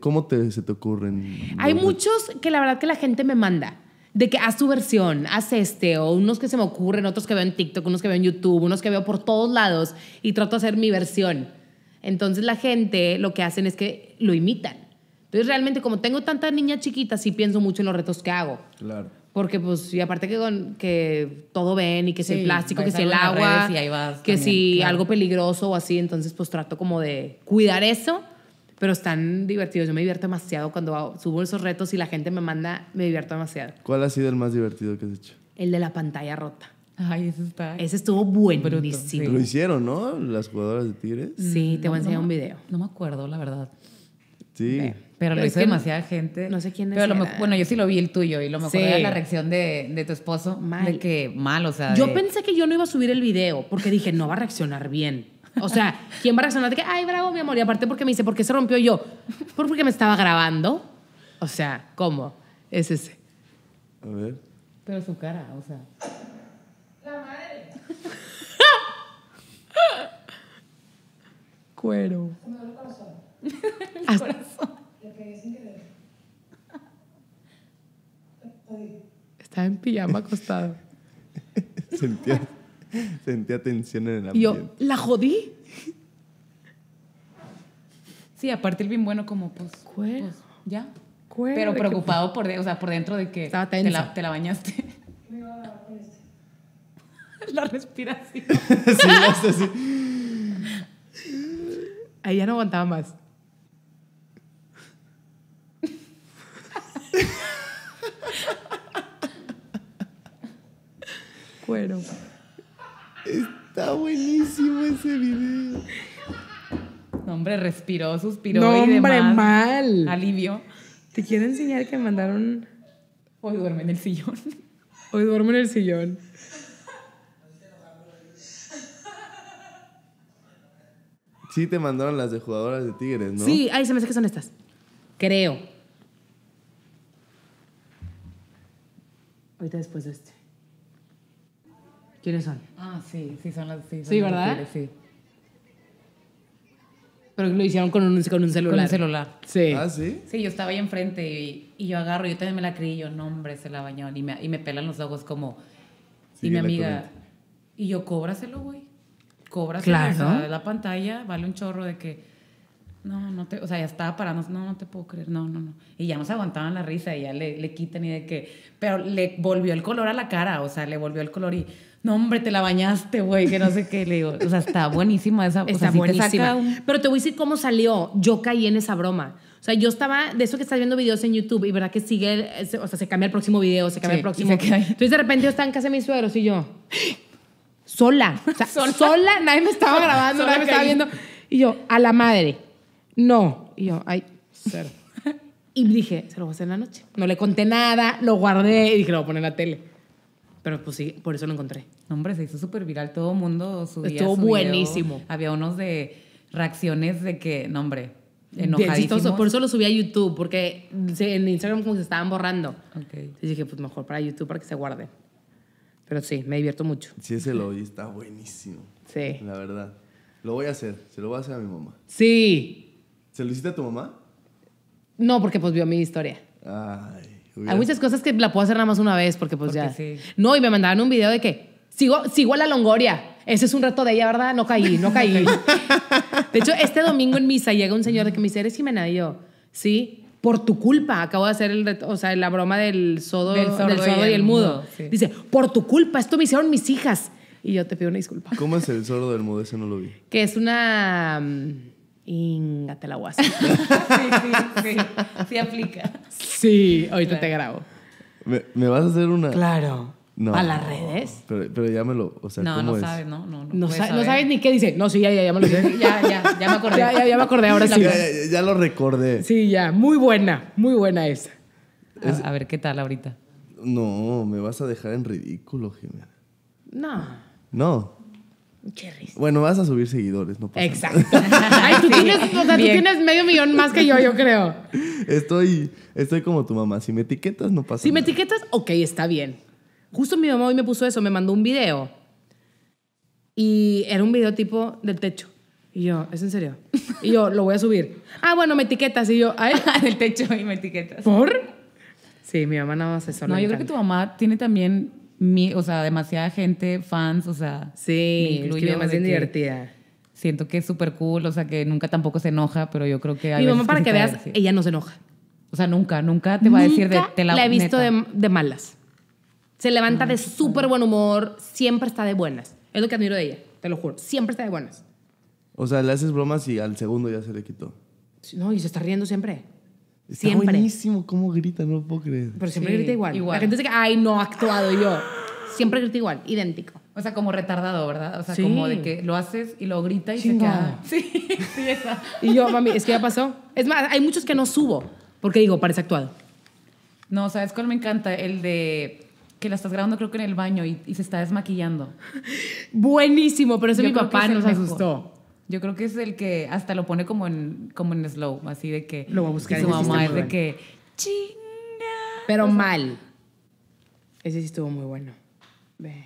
¿Cómo te, se te ocurren? Hay muchos que la verdad que la gente me manda. De que haz tu versión, haz este, o unos que se me ocurren, otros que veo en TikTok, unos que veo en YouTube, unos que veo por todos lados y trato de hacer mi versión. Entonces la gente lo que hacen es que lo imitan. Entonces realmente como tengo tantas niña chiquitas sí pienso mucho en los retos que hago. Claro. Porque, pues, y aparte que, con, que todo ven y que es el plástico, que es el agua, que si algo peligroso o así, entonces, pues, trato como de cuidar eso, pero están divertidos. Yo me divierto demasiado cuando subo esos retos y la gente me manda, me divierto demasiado. ¿Cuál ha sido el más divertido que has hecho? El de la pantalla rota. Ay, ese está. Ese estuvo buenísimo. Lo hicieron, ¿no? Las jugadoras de Tigres. Sí, te voy a enseñar un video. No me acuerdo, la verdad. Sí. pero lo hizo demasiada gente. No sé quién es. bueno, yo sí lo vi el tuyo y lo mejor era la reacción de, tu esposo. Mal. De que mal, o sea. Yo pensé que yo no iba a subir el video porque dije, no va a reaccionar bien. O sea, ¿quién va a reaccionar de que, ay, bravo, mi amor? Y aparte porque me dice, ¿por qué se rompió yo? Porque me estaba grabando. O sea, ¿cómo? Es ese. A ver. Pero su cara, o sea. La madre. <laughs> Cuero. <laughs> el corazón. Estaba en pijama acostado. <laughs> sentía, sentía tensión en el ambiente. yo, ¿la jodí? Sí, aparte el bien bueno como, pues, pues ya. Pero preocupado por, o sea, por dentro de que te la, bañaste. <laughs> Este. la respiración. sí, Ahí ya no aguantaba más. <laughs> Cuero. Está buenísimo ese video. No, hombre, respiró, suspiró. No, hombre, mal. Alivio. Te quiero enseñar que mandaron. Hoy duerme en el sillón. Hoy duerme en el sillón. Sí, te mandaron las de jugadoras de Tigres, ¿no? Sí, ahí se me hace que son estas. Creo. Ahorita después de este. ¿Quiénes son? Ah, sí, sí, son las. Sí, sí ¿verdad? sí. Pero lo hicieron con un, celular. Con un celular. Sí. Ah, sí. Sí, yo estaba ahí enfrente y, yo agarro, yo también me la creí, yo, no, hombre, se la bañó. Y me, y me pelan los ojos como. y mi amiga. Y yo, cóbraselo, güey. Cóbraselo. Claro. la pantalla vale un chorro de que no, no te, o sea, ya estaba parando, no, no te puedo creer, no, no, no. Y ya nos aguantaban la risa y ya le, le quitan y de que, pero le volvió el color a la cara, o sea, le volvió el color y, no, hombre, te la bañaste, güey, que no sé qué, le digo, o sea, está buenísima esa, está o sea, buenísima. Pero te voy a decir cómo salió, yo caí en esa broma. O sea, yo estaba, de eso que estás viendo videos en YouTube y verdad que sigue, o sea, se cambia el próximo video, se cambia el próximo. Entonces de repente yo estaba en casa de mis suegros y yo, sola, o sea, <laughs> sola, nadie me estaba <laughs> grabando, nadie me estaba viendo. Y yo, a la madre no. Y yo, ay, cero. <laughs> y dije, se lo voy a hacer en la noche. No le conté nada, lo guardé y dije, lo voy a poner en la tele. Pero pues sí, por eso lo encontré. No, hombre, se hizo súper viral. Todo mundo subía Estuvo buenísimo. Había unos de reacciones de que, no, hombre, enojadísimos. Por eso lo subí a YouTube, porque en Instagram como se estaban borrando. Okay. Y dije, pues mejor para YouTube para que se guarde. Pero sí, me divierto mucho. Sí, ese lo oí, está buenísimo. Sí. La verdad. Lo voy a hacer, se lo voy a hacer a mi mamá. Sí. ¿Se lo hiciste a tu mamá? No, porque pues vio mi historia. Hay muchas cosas que la puedo hacer nada más una vez porque pues ya. No, y me mandaron un video de que sigo, sigo a la Longoria. Ese es un reto de ella, ¿verdad? No caí, no caí. <laughs> de hecho, este domingo en misa llega un señor de que me dice, eres Jimena. Y yo, sí, por tu culpa acabo de hacer el reto, o sea, la broma del sodo, sordo, y, el mudo. Dice, por tu culpa, esto me hicieron mis hijas. Y yo te pido una disculpa. ¿Cómo es el sordo del mudo? Ese no lo vi. Que es una... Ingate la guasa. <laughs> sí, sí, sí. Sí aplica. Sí, ahorita te grabo. ¿Me, vas a hacer una? Claro. ¿A las redes? Pero, ya me lo. O sea, no, no sabes, no, no. No, sabes ni qué dice. No, sí, ya, ya, ya me lo sé. <laughs> ya, ya, ya me acordé. ya, ya, ya, me acordé, ahora sí. Ya, ya, lo recordé. Sí, ya. Muy buena, muy buena esa. A, a ver, ¿qué tal ahorita? No, me vas a dejar en ridículo, Jimena. No. No. Bueno, vas a subir seguidores, no pasa Exacto. Nada. <laughs> Ay, tú, tienes, o sea, tú tienes, medio millón más que yo, yo creo. Estoy, estoy como tu mamá. Si me etiquetas, no pasa nada. Si me etiquetas, ok, está bien. Justo mi mamá hoy me puso eso, me mandó un video. Y era un video tipo del techo. Y yo, ¿es en serio? Y yo, lo voy a subir. Ah, bueno, me etiquetas. Y yo, ay. del <laughs> techo y me etiquetas. ¿Por? Sí, mi mamá no hace eso. No, yo creo que tu mamá tiene también mi, o sea, demasiada gente, fans, o sea. Sí, más es divertida. Siento que es súper cool, o sea, que nunca tampoco se enoja, pero yo creo que. mi mamá, para que, veas, ella no se enoja. O sea, nunca, nunca te va a decir de te la. La he visto de, malas. Se levanta de súper buen humor, siempre está de buenas. Es lo que admiro de ella, te lo juro. Siempre está de buenas. O sea, le haces bromas y al segundo ya se le quitó. No, y se está riendo siempre. Está buenísimo cómo grita, no puedo creer. Pero siempre grita igual. La gente dice que, ay, no, actuado yo. Siempre grita igual, idéntico. O sea, como retardado, ¿verdad? O sea, como de que lo haces y lo grita y se queda. <laughs> Sí, sí, esa. Y yo, mami, es que ya pasó. Es más, hay muchos que no subo porque digo, parece actuado. No, ¿sabes cuál me encanta? El de que la estás grabando creo que en el baño y, se está desmaquillando. Buenísimo, pero ese yo mi papá nos asustó. Yo creo que es el que hasta lo pone como en, como en slow, así de que. Lo va a buscar. su mamá es de que. Chinga. Pero mal. Ese sí estuvo muy bueno. Ve.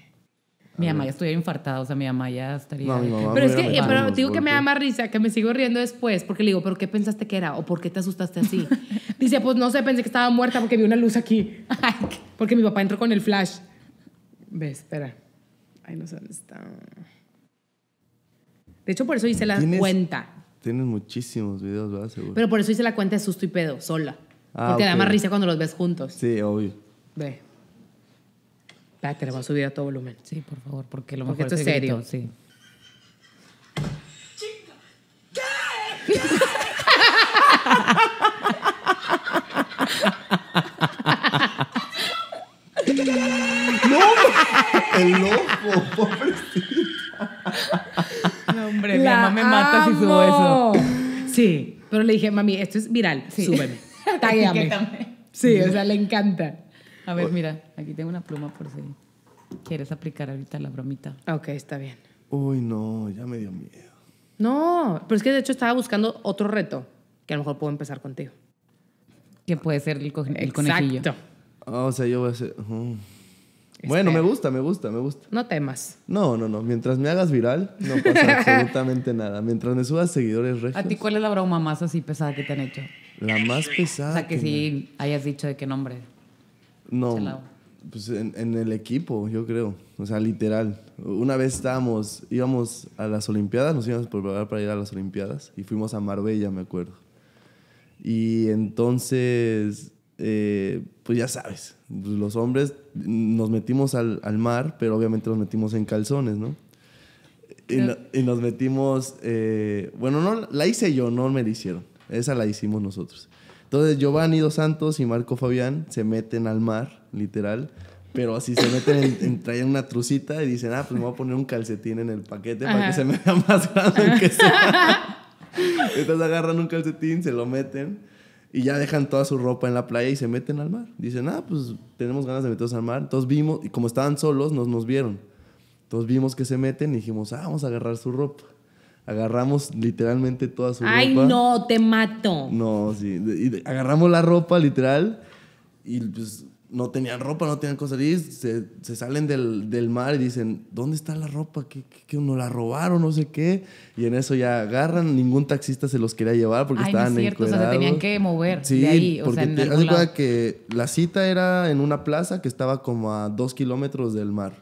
Mi mamá ya estuviera infartada, o sea, mi mamá ya estaría. pero es que, eh, pero digo que me da más risa, que me sigo riendo después, porque le digo, ¿pero qué pensaste que era? ¿O por qué te asustaste así? <laughs> Dice, pues no sé, pensé que estaba muerta porque vi una luz aquí. porque mi papá entró con el flash. Ve, espera. Ay, no sé dónde está. De hecho, por eso hice la cuenta. Tienes muchísimos videos, ¿verdad? Seguro. Pero por eso hice la cuenta de susto y pedo, sola. Ah, porque te da más risa cuando los ves juntos. Sí, obvio. Ve. Espérate, le voy a subir a todo volumen. Sí, por favor, porque lo porque esto es serio. sí. sí. <laughs> ¿Qué? ¡No! El lobo, pobrecito hombre, mi mamá me mata si subo eso. Sí, pero le dije, mami, esto es viral, sí. súbeme. <laughs> Sí, o sea, le encanta. A ver, mira, aquí tengo una pluma por si quieres aplicar ahorita la bromita. Ok, está bien. Uy, no, ya me dio miedo. No, pero es que de hecho estaba buscando otro reto que a lo mejor puedo empezar contigo. Que puede ser el, co ah, o sea, yo voy a hacer... Bueno, me este, gusta, me gusta, me gusta. No temas. No, no, no. Mientras me hagas viral, no pasa <laughs> absolutamente nada. Mientras me subas seguidores regios. ¿A ti cuál es la broma más así pesada que te han hecho? La más pesada. O sea, que, sí hayas dicho de qué nombre. No. Pues en, el equipo, yo creo. O sea, literal. Una vez estábamos, íbamos a las Olimpiadas, nos íbamos a preparar para ir a las Olimpiadas y fuimos a Marbella, me acuerdo. Y entonces, eh, pues ya sabes, pues, los hombres nos metimos al, mar, pero obviamente nos metimos en calzones, ¿no? Y, nos metimos, eh, bueno, no, la hice yo, no me la hicieron, esa la hicimos nosotros. Entonces Giovanni Dos Santos y Marco Fabián se meten al mar, literal, pero así se meten en, traen una trucita y dicen, ah, pues me voy a poner un calcetín en el paquete para que se me vea más grande que sea. <laughs> Entonces agarran un calcetín, se lo meten y ya dejan toda su ropa en la playa y se meten al mar. Dicen, ah, pues tenemos ganas de meternos al mar. Entonces vimos, y como estaban solos, nos, nos vieron. Entonces vimos que se meten y dijimos, ah, vamos a agarrar su ropa. Agarramos literalmente toda su ropa. Ay, no, te mato. No, sí. agarramos la ropa, literal. Y pues no tenían ropa, no tenían cosas. Y se, se salen del, mar y dicen, ¿dónde está la ropa? ¿Qué, qué, la robaron? No sé qué. Y en eso ya agarran. Ningún taxista se los quería llevar porque estaban en es cierto, o se tenían que mover sí, de ahí. porque que la cita era en una plaza que estaba como a dos kilómetros del mar.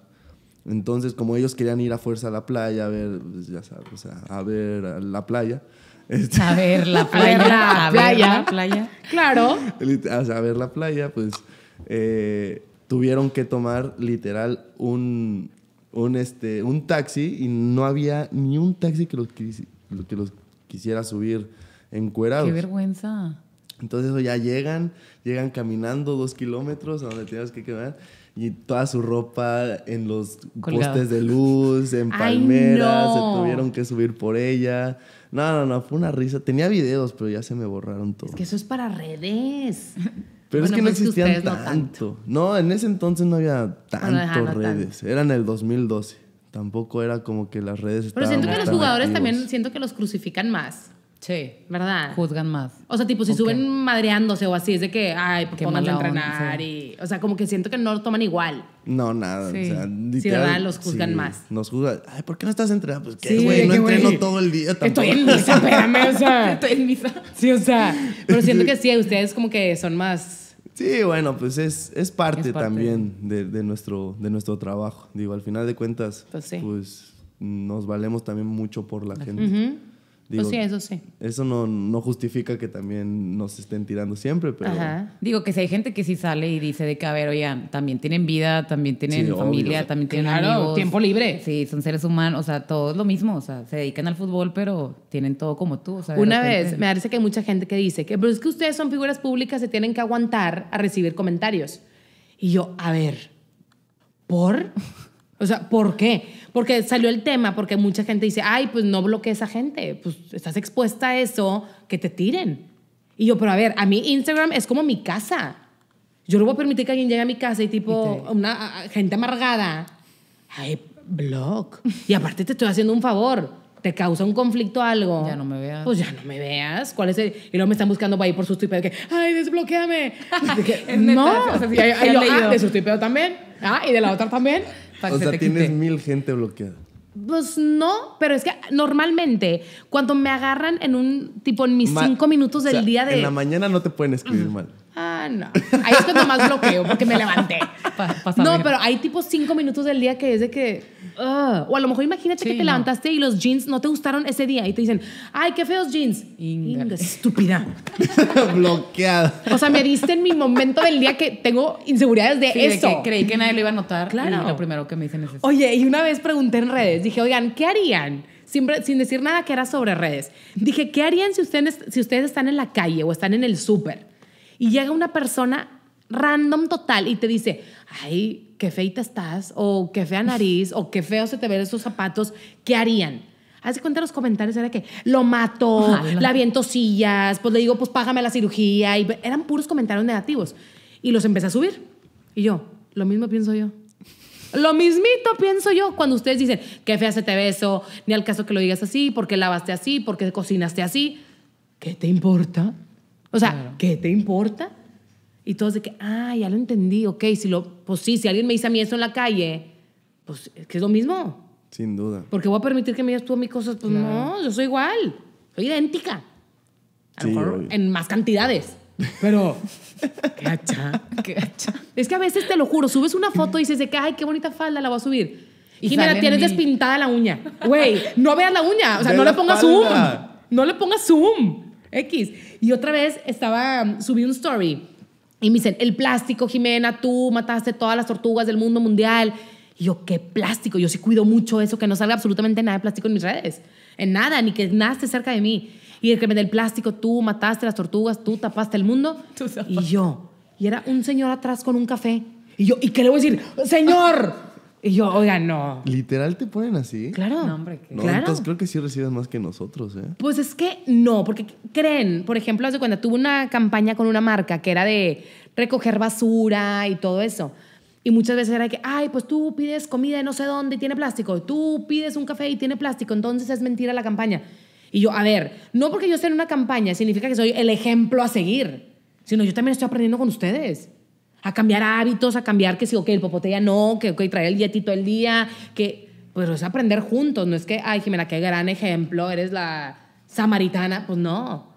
Entonces, como ellos querían ir a fuerza a la playa, a ver, pues, ya sabes, o sea, a ver la playa. Este, a ver la playa, <laughs> a ver la playa. A ver la playa. Claro. A ver la playa, pues eh, tuvieron que tomar literal un, un, este, un taxi y no había ni un taxi que los, que los quisiera subir encuerados. ¡Qué vergüenza! Entonces ya llegan, llegan caminando dos kilómetros a donde tienes que quedar y toda su ropa en los postes de luz, en palmeras, se tuvieron que subir por ella. No, no, no, fue una risa. Tenía videos, pero ya se me borraron todo. Es que eso es para redes. <laughs> Pero es que no pues existían tanto. No en ese entonces no había tantas redes. Eran Era en el 2012. Tampoco era como que las redes estaban Pero siento que los jugadores también siento que los crucifican más. Sí. ¿Verdad? Juzgan más. O sea, tipo, si suben madreándose o así, es de que, ay, pues a entrenar y... O sea, como que siento que no lo toman igual. No, nada. Sí. O sea, ¿verdad? Los juzgan más. Nos juzgan. Ay, ¿por qué no estás entrenando? Pues qué, güey, no entreno todo el día Estoy en misa, <laughs> espérame, o sea. <laughs> Estoy en misa. Sí, o sea. Pero siento que sí, ustedes como que son más... Sí, bueno, pues es, es, parte, también de, de, nuestro, de nuestro trabajo. Digo, al final de cuentas, pues, pues nos valemos también mucho por la gente. Pues eso sí. Eso no, justifica que también nos estén tirando siempre, pero... Digo que si hay gente que sí sale y dice de que, a ver, oigan, también tienen vida, también tienen familia, también tienen tiempo libre. Sí, son seres humanos, o sea, todo es lo mismo, o sea, se dedican al fútbol, pero tienen todo como tú. Una vez, me parece que hay mucha gente que dice que, pero es que ustedes son figuras públicas, se tienen que aguantar a recibir comentarios. Y yo, a ver, ¿por...? O sea, ¿por qué? Porque salió el tema, porque mucha gente dice, ay, pues no bloquees a gente, pues estás expuesta a eso, que te tiren. Y yo, pero a ver, a mí Instagram es como mi casa. Yo no voy a permitir que alguien llegue a mi casa y tipo, una gente amargada, ay, blog. y aparte te estoy haciendo un favor te causa un conflicto algo. Ya no me veas. Pues ya no me veas. ¿Cuál es Y luego me están buscando para ir por susto y que, ay, desbloqueame. <laughs> no. O sea, ah, de susto y también. Ah, y de la otra también o sea, tienes mil gente bloqueada. Pues no, pero es que normalmente cuando me agarran en un tipo en mis cinco minutos del día de... En la mañana no te pueden escribir mal ah, no. Ahí es cuando más bloqueo porque me levanté. no, pero hay tipo cinco minutos del día que es de que. Ah, o a lo mejor imagínate que te levantaste y los jeans no te gustaron ese día y te dicen, ay, qué feos jeans. Inga. estúpida. <laughs> Bloqueada. O sea, me diste en mi momento del día que tengo inseguridades de eso. creí que nadie lo iba a notar. Claro. lo primero que me dicen es eso. Oye, y una vez pregunté en redes, dije, oigan, ¿qué harían? sin decir nada que era sobre redes. Dije, ¿qué harían si ustedes, si ustedes están en la calle o están en el súper? y llega una persona random total y te dice, ay, qué feita estás, o qué fea nariz, o qué feo se te ven esos zapatos, ¿qué harían? de cuenta los comentarios, era que lo mato, la aviento sillas, pues le digo, pues págame la cirugía. Y eran puros comentarios negativos. Y los empecé a subir. Y yo, lo mismo pienso yo. Lo mismito pienso yo cuando ustedes dicen, qué fea se te eso, ni al caso que lo digas así, porque lavaste así, porque cocinaste así. ¿Qué te importa? O sea, ¿qué te importa? Y todos de que, ah, ya lo entendí, ok, si lo, pues sí, si alguien me dice a mí eso en la calle, pues es que es lo mismo. Sin duda. Porque voy a permitir que me digas tú a mí cosas, pues no, yo soy igual, soy idéntica. A sí, lo mejor en más cantidades. Pero, <laughs> qué hacha, qué hacha. Es que a veces te lo juro, subes una foto y dices de que, ay, qué bonita falda, la voy a subir. Y Jimena, tienes despintada la uña. Güey, no veas la uña, o sea, no le pongas zoom. No le pongas zoom. X. Y otra vez estaba, mm, subí un story y me dicen, el plástico, Jimena, tú mataste todas las tortugas del mundo mundial. Y yo, ¿qué plástico? Yo sí cuido mucho eso, que no salga absolutamente nada de plástico en mis redes. En nada, ni que nada esté cerca de mí. Y el que me del plástico, tú mataste las tortugas, tú tapaste el mundo. <laughs> y yo, y era un señor atrás con un café. Y yo, ¿y qué le voy a decir? Señor, y yo, oiga, no. ¿Literal te ponen así? Claro. No, Entonces creo que sí reciben más que nosotros, ¿eh? Pues es que no, porque creen, por ejemplo, hace cuando tuve una campaña con una marca que era de recoger basura y todo eso. Y muchas veces era que, ay, pues tú pides comida y no sé dónde y tiene plástico, tú pides un café y tiene plástico, entonces es mentira la campaña. Y yo, a ver, no porque yo esté en una campaña significa que soy el ejemplo a seguir, sino yo también estoy aprendiendo con ustedes a cambiar hábitos, a cambiar que si, o ok, el popote ya no, que okay, traer el dietito el día, que, pues es aprender juntos, no es que, ay, Jimena, qué gran ejemplo, eres la samaritana, pues no,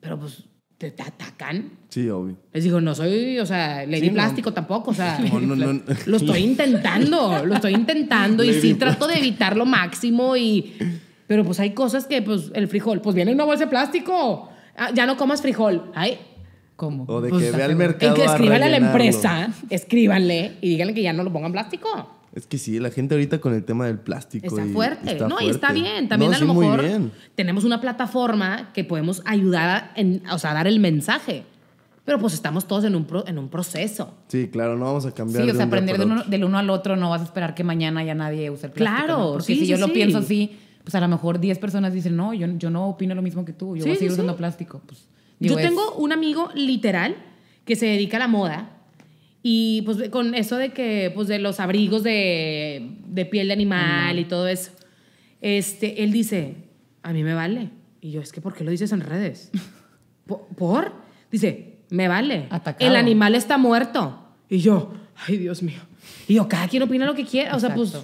pero pues te, atacan. Sí, obvio. Les digo, no soy, o sea, lady plástico tampoco, o sea, <laughs> lo estoy intentando, lo estoy intentando y sí trato de evitar lo máximo y, pero pues hay cosas que, pues, el frijol, pues viene en una bolsa de plástico, ah, ya no comas frijol, ay, ¿Cómo? O de pues, que vea el mercado. Y que escríbanle a, la empresa, escríbanle y díganle que ya no lo pongan plástico. Es que sí, la gente ahorita con el tema del plástico. Está fuerte. no, y está bien. También a lo mejor tenemos una plataforma que podemos ayudar a, o sea, dar el mensaje. Pero pues estamos todos en un, en un proceso. Sí, claro, no vamos a cambiar. Sí, o sea, aprender del uno al otro, no vas a esperar que mañana ya nadie use el plástico. Claro, porque si yo lo pienso así, pues a lo mejor 10 personas dicen, no, yo, yo no opino lo mismo que tú, yo voy a seguir usando plástico. Pues yo tengo un amigo literal que se dedica a la moda. Y pues con eso de que, pues de los abrigos de, piel de animal y todo eso. Este, él dice, a mí me vale. Y yo, es que ¿por qué lo dices en redes? <laughs> ¿Por? Dice, me vale. El animal está muerto. Y yo, ay Dios mío. Y yo, cada quien opina lo que quiera. O sea, pues...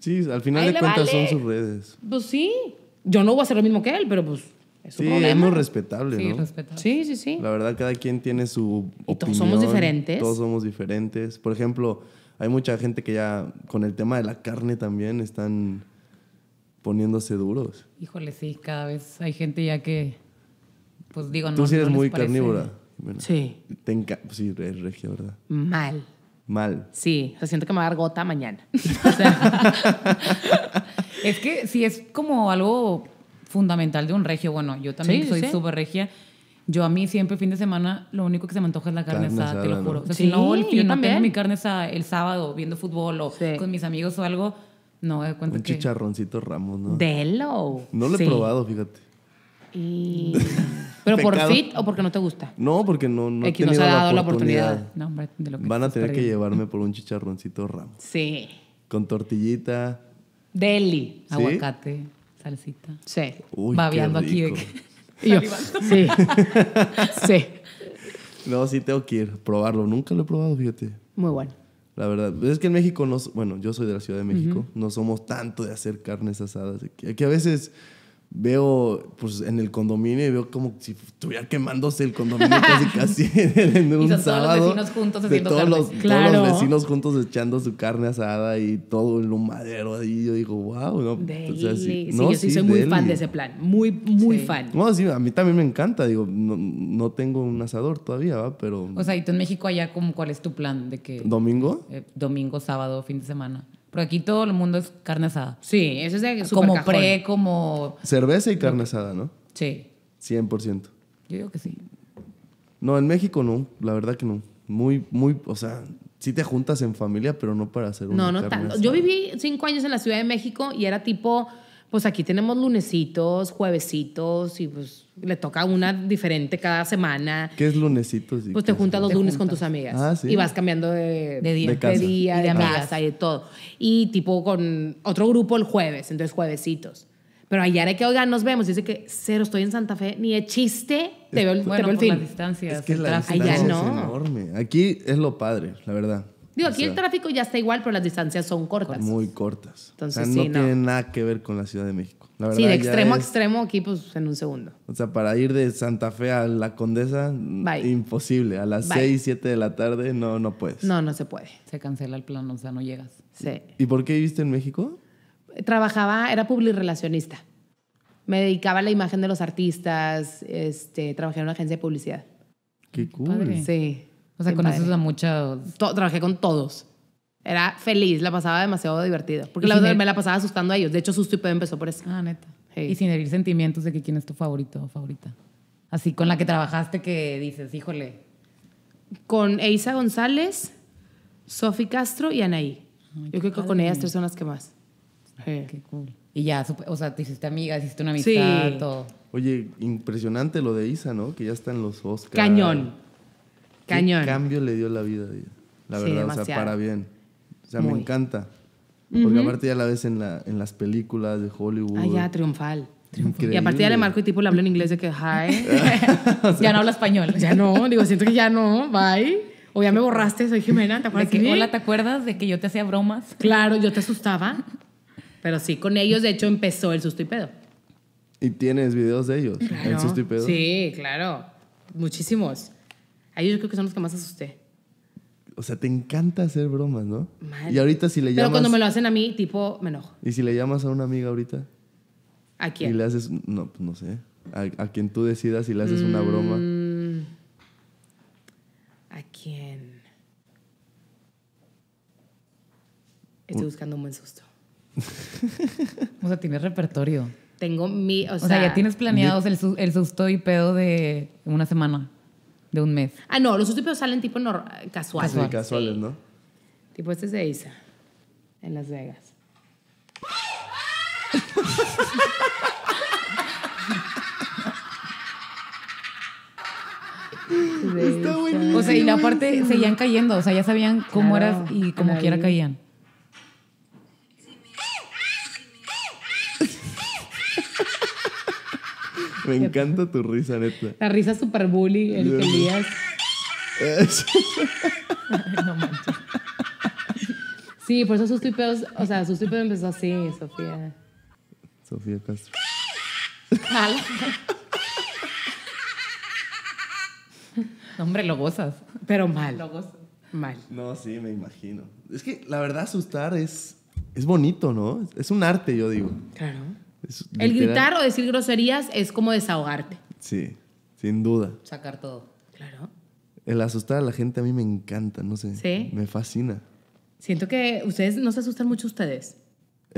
Sí, al final de cuentas son sus redes. Pues sí. Yo no voy a hacer lo mismo que él, pero pues sí, es muy respetable, sí, Respetable. Sí, sí, sí. La verdad, cada quien tiene su y todos somos diferentes. Todos somos diferentes. Por ejemplo, hay mucha gente que ya con el tema de la carne también están poniéndose duros. Híjole, sí, cada vez hay gente ya que, pues digo, no. Tú sí eres muy carnívora. sí. sí, regia, ¿verdad? Mal. Mal. Sí, o sea, siento que me va a dar gota mañana. <laughs> <laughs> es que si es como algo fundamental de un regio. Bueno, yo también soy súper regia. Yo a mí siempre fin de semana lo único que se me antoja es la carne, asada, te lo juro. si no, tengo mi carne asada el sábado viendo fútbol o con mis amigos o algo, no me cuenta Un chicharroncito Ramos, ¿no? Delo. No lo he probado, fíjate. <laughs> ¿Pero por fit o porque no te gusta? No, porque no, no, he ha dado la oportunidad. No, hombre, Van a tener que llevarme por un chicharroncito Ramos. Sí. Con tortillita. Deli. Aguacate. Sí. Uy, Babeando aquí. <laughs> sí. <laughs> sí. No, sí tengo que ir, probarlo. Nunca lo he probado, fíjate. Muy bueno. La verdad, pues es que en México no, bueno, yo soy de la Ciudad de México, no somos tanto de hacer carnes asadas. Aquí a veces veo pues en el condominio y veo como si estuviera quemándose el condominio casi <laughs> casi en un sábado. Todos los vecinos juntos vecinos juntos echando su carne asada y todo en un madero ahí yo digo, wow, no, sí, yo sí, soy muy fan de ese plan, muy muy fan. No, sí, a mí también me encanta, digo, no, tengo un asador todavía, ¿va? pero O sea, y tú en México allá como cuál es tu plan de que ¿Domingo? Eh, domingo, sábado, fin de semana por aquí todo el mundo es carne asada. Sí, eso es de Como pre, como... Cerveza y carne asada, ¿no? Sí. 100%. Yo digo que sí. No, en México no, la verdad que no. Muy, muy, o sea, sí te juntas en familia, pero no para hacer una No, no tanto. Yo viví cinco años en la Ciudad de México y era tipo pues aquí tenemos lunesitos, juevesitos y pues le toca una diferente cada semana. ¿Qué es lunesitos? pues te juntas los lunes con tus amigas ah, y vas cambiando de, día, de, día, y de amigas, y de todo. Y tipo con otro grupo el jueves, entonces juevesitos. Pero allá de que, oigan, nos vemos. Dice que, cero, estoy en Santa Fe, ni de chiste, te veo el, es que la es enorme. Aquí es lo padre, la verdad. Digo, aquí el tráfico ya está igual, pero las distancias son cortas. Muy cortas. Entonces, o sea, no, tiene nada que ver con la Ciudad de México. sí, de extremo a extremo, aquí pues en un segundo. O sea, para ir de Santa Fe a la Condesa, imposible. A las 6, 7 de la tarde no, no puedes. No, no se puede. Se cancela el plan, o sea, no llegas. Sí. ¿Y por qué viviste en México? Trabajaba, era publirelacionista. Me dedicaba a la imagen de los artistas, este, trabajé en una agencia de publicidad. Qué cool. Sí. O sea, conoces a mucha. trabajé con todos. Era feliz, la pasaba demasiado divertida. Porque la, me la pasaba asustando a ellos. De hecho, Susto y Pedo empezó por eso. Ah, neta. Y sin herir sentimientos de que quién es tu favorito o favorita. Así con la que trabajaste que dices, híjole. Con Eisa González, Sofi Castro y Anaí. Yo creo que con ellas tres son las que más. Qué cool. Y ya, o sea, te hiciste amiga, hiciste una amistad, y todo. Oye, impresionante lo de Isa, ¿no? Que ya está en los Oscars. Cañón. Cañón. ¿Qué cambio le dio la vida a ella? La verdad, o sea, para bien. O sea, me encanta. Porque aparte ya la ves en, la, en las películas de Hollywood. Ah, ya, triunfal. Y aparte ya le marco y tipo le hablo en inglés de que hi. <laughs> <laughs> ya no habla español. Ya no, digo, siento que ya no, bye. O ya me borraste, soy Jimena, ¿te acuerdas? De que, hola, ¿te acuerdas de que yo te hacía bromas? Claro, yo te asustaba. Pero sí, con ellos de hecho empezó el susto y pedo. ¿Y tienes videos de ellos? ¿El susto y pedo? Sí, claro. Muchísimos. A yo creo que son los que más asusté. O sea, te encanta hacer bromas, ¿no? Y ahorita si le llamas... Pero cuando me lo hacen a mí, tipo, me enojo. ¿Y si le llamas a una amiga ahorita? ¿A quién? Y le haces, no, pues, no sé, a, quien tú decidas y le haces una mm. broma. ¿A quién? Estoy buscando un buen susto. <laughs> o sea, tienes repertorio. Tengo mi. O, sea, ya tienes planeados el, susto y pedo de una semana de un mes. Ah, no, los típicos salen tipo no, casuales. casuales ¿no? Tipo este es de Isa, en Las Vegas. Está buenísimo. O sea, y la parte seguían cayendo, o sea, ya sabían cómo era eras y como quiera caían. Me encanta tu risa, neta. La risa super bully, el que lías. <laughs> no manches. Sí, por eso sus tipos, o sea, sus tipos empezó así, Sofía. Sofía Castro. Mal. hombre, lo gozas. Pero mal. Lo gozas. Mal. No, sí, me imagino. Es que la verdad asustar es, es bonito, ¿no? Es un arte, yo digo. Claro el gritar o decir groserías es como desahogarte. Sí, sin duda. Sacar todo, claro. El asustar a la gente a mí me encanta, no sé. Sí. Me fascina. Siento que ustedes no se asustan mucho ustedes.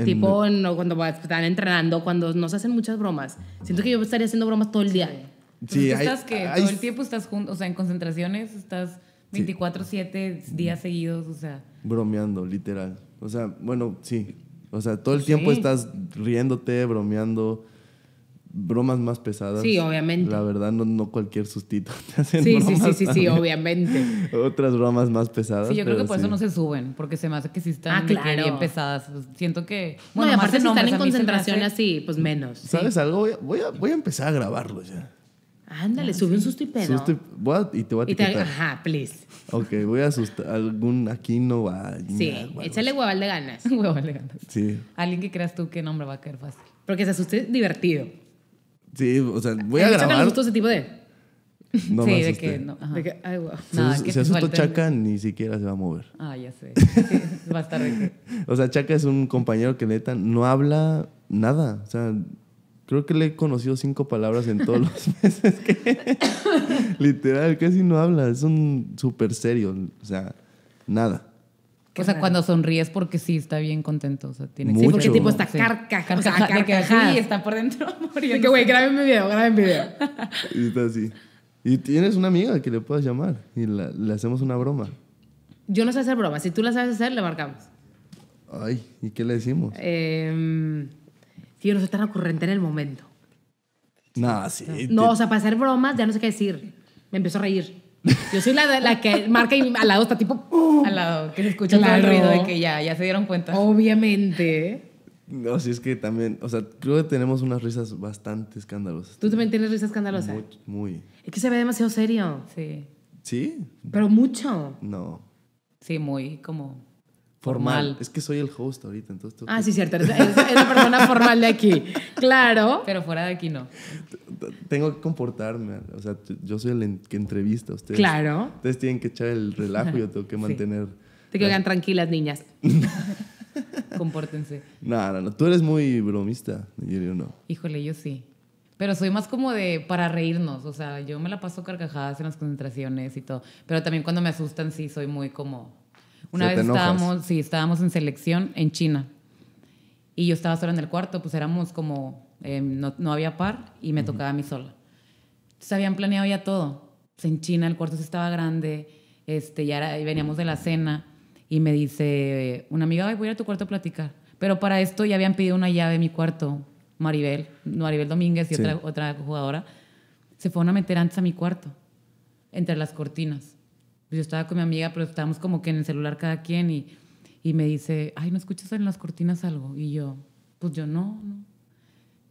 tipo, no, cuando están entrenando, cuando no se hacen muchas bromas. Siento que yo estaría haciendo bromas todo el día. Sí, hay, que todo el tiempo estás juntos o sea, en concentraciones, estás 24-7 días seguidos, o sea. Bromeando, literal. O sea, bueno, sí. O sea, todo el tiempo estás riéndote, bromeando, bromas más pesadas. Sí, obviamente. La verdad, no, no cualquier sustito <laughs> te hacen sí, bromas. Sí, sí, sí, sí, <laughs> obviamente. Otras bromas más pesadas. Sí, yo creo que por eso no se suben, porque se me hace que si están ah, bien pesadas. Pues, siento que... Bueno, aparte si están en concentración así, pues menos. ¿Sabes algo? voy, a, voy a empezar a grabarlo ya. Ándale, ah, sube un susto y pedo. te voy a tirar ajá, please. Ok, voy a asustar algún aquí no va. Sí, échale hueval de ganas. <laughs> hueval de ganas. Sí. Alguien que creas tú que nombre va a caer fácil. Porque se asuste divertido. Sí, o sea, voy a grabar. asustó ese tipo de? No <laughs> sí, de que no. De que, ay, guau. Si, Nada, que asustó Chaca, ni siquiera se va a mover. Ah, ya sé. <laughs> va a estar rico. O sea, Chaca es un compañero que neta no habla nada. O sea, Creo que le he conocido cinco palabras en todos los <laughs> meses <laughs> literal, casi no habla. Es un súper serio. O sea, nada. O sea, pues cuando sonríes porque sí está bien contento. O sea, tiene Sí, porque tipo está carca o sea, está por dentro <laughs> muriendo. que, güey, graben mi video, graben mi video. Y está así. Y tienes una amiga que le puedas llamar y le hacemos una broma. Yo no sé hacer bromas. Si tú la sabes hacer, le marcamos. Ay, ¿y qué le decimos? Eh... Tío, no soy tan ocurrente en el momento. No, sí. No, eh, o sea, para hacer bromas ya no sé qué decir. Me empezó a reír. Yo soy la, la que <laughs> marca y al lado está tipo... Uh, al lado, que se escucha el ruido de que ya, se dieron cuenta. Obviamente. No, sí, es que también, o sea, creo que tenemos unas risas bastante escandalosas. ¿Tú también tienes risas escandalosas? Muy, muy. Es que se ve demasiado serio. Sí. ¿Sí? Pero mucho. No. Sí, muy como Formal. Es que soy el host ahorita, entonces. Tú, ah, sí, cierto. Es, la persona formal de aquí. Claro. Pero fuera de aquí no. Tengo que comportarme. O sea, yo soy el que entrevista a ustedes. Claro. Ustedes tienen que echar el relajo yo tengo que <laughs> mantener. Te quedan tranquilas, niñas. <laughs> Compórtense. No, no, no. Tú eres muy bromista, yo no. Híjole, yo sí. Pero soy más como de para reírnos. O sea, yo me la paso carcajadas en las concentraciones y todo. Pero también cuando me asustan, sí, soy muy como una vez estábamos, sí, estábamos en selección en China y yo estaba sola en el cuarto, pues éramos como, em, no, había par y me tocaba a mí sola. Entonces habían planeado ya todo. Pues, en China el cuarto estaba grande, este, ya veníamos de la cena y me dice una amiga, voy a ir a tu cuarto a platicar. Pero para esto ya habían pedido una llave en mi cuarto, Maribel, Maribel Domínguez y otra, otra jugadora. Se fueron a meter antes a mi cuarto, entre las cortinas. Pues, yo estaba con mi amiga, pero estábamos como que en el celular cada quien y, y me dice, ay, ¿no escuchas en las cortinas algo? Y yo, pues yo no, no.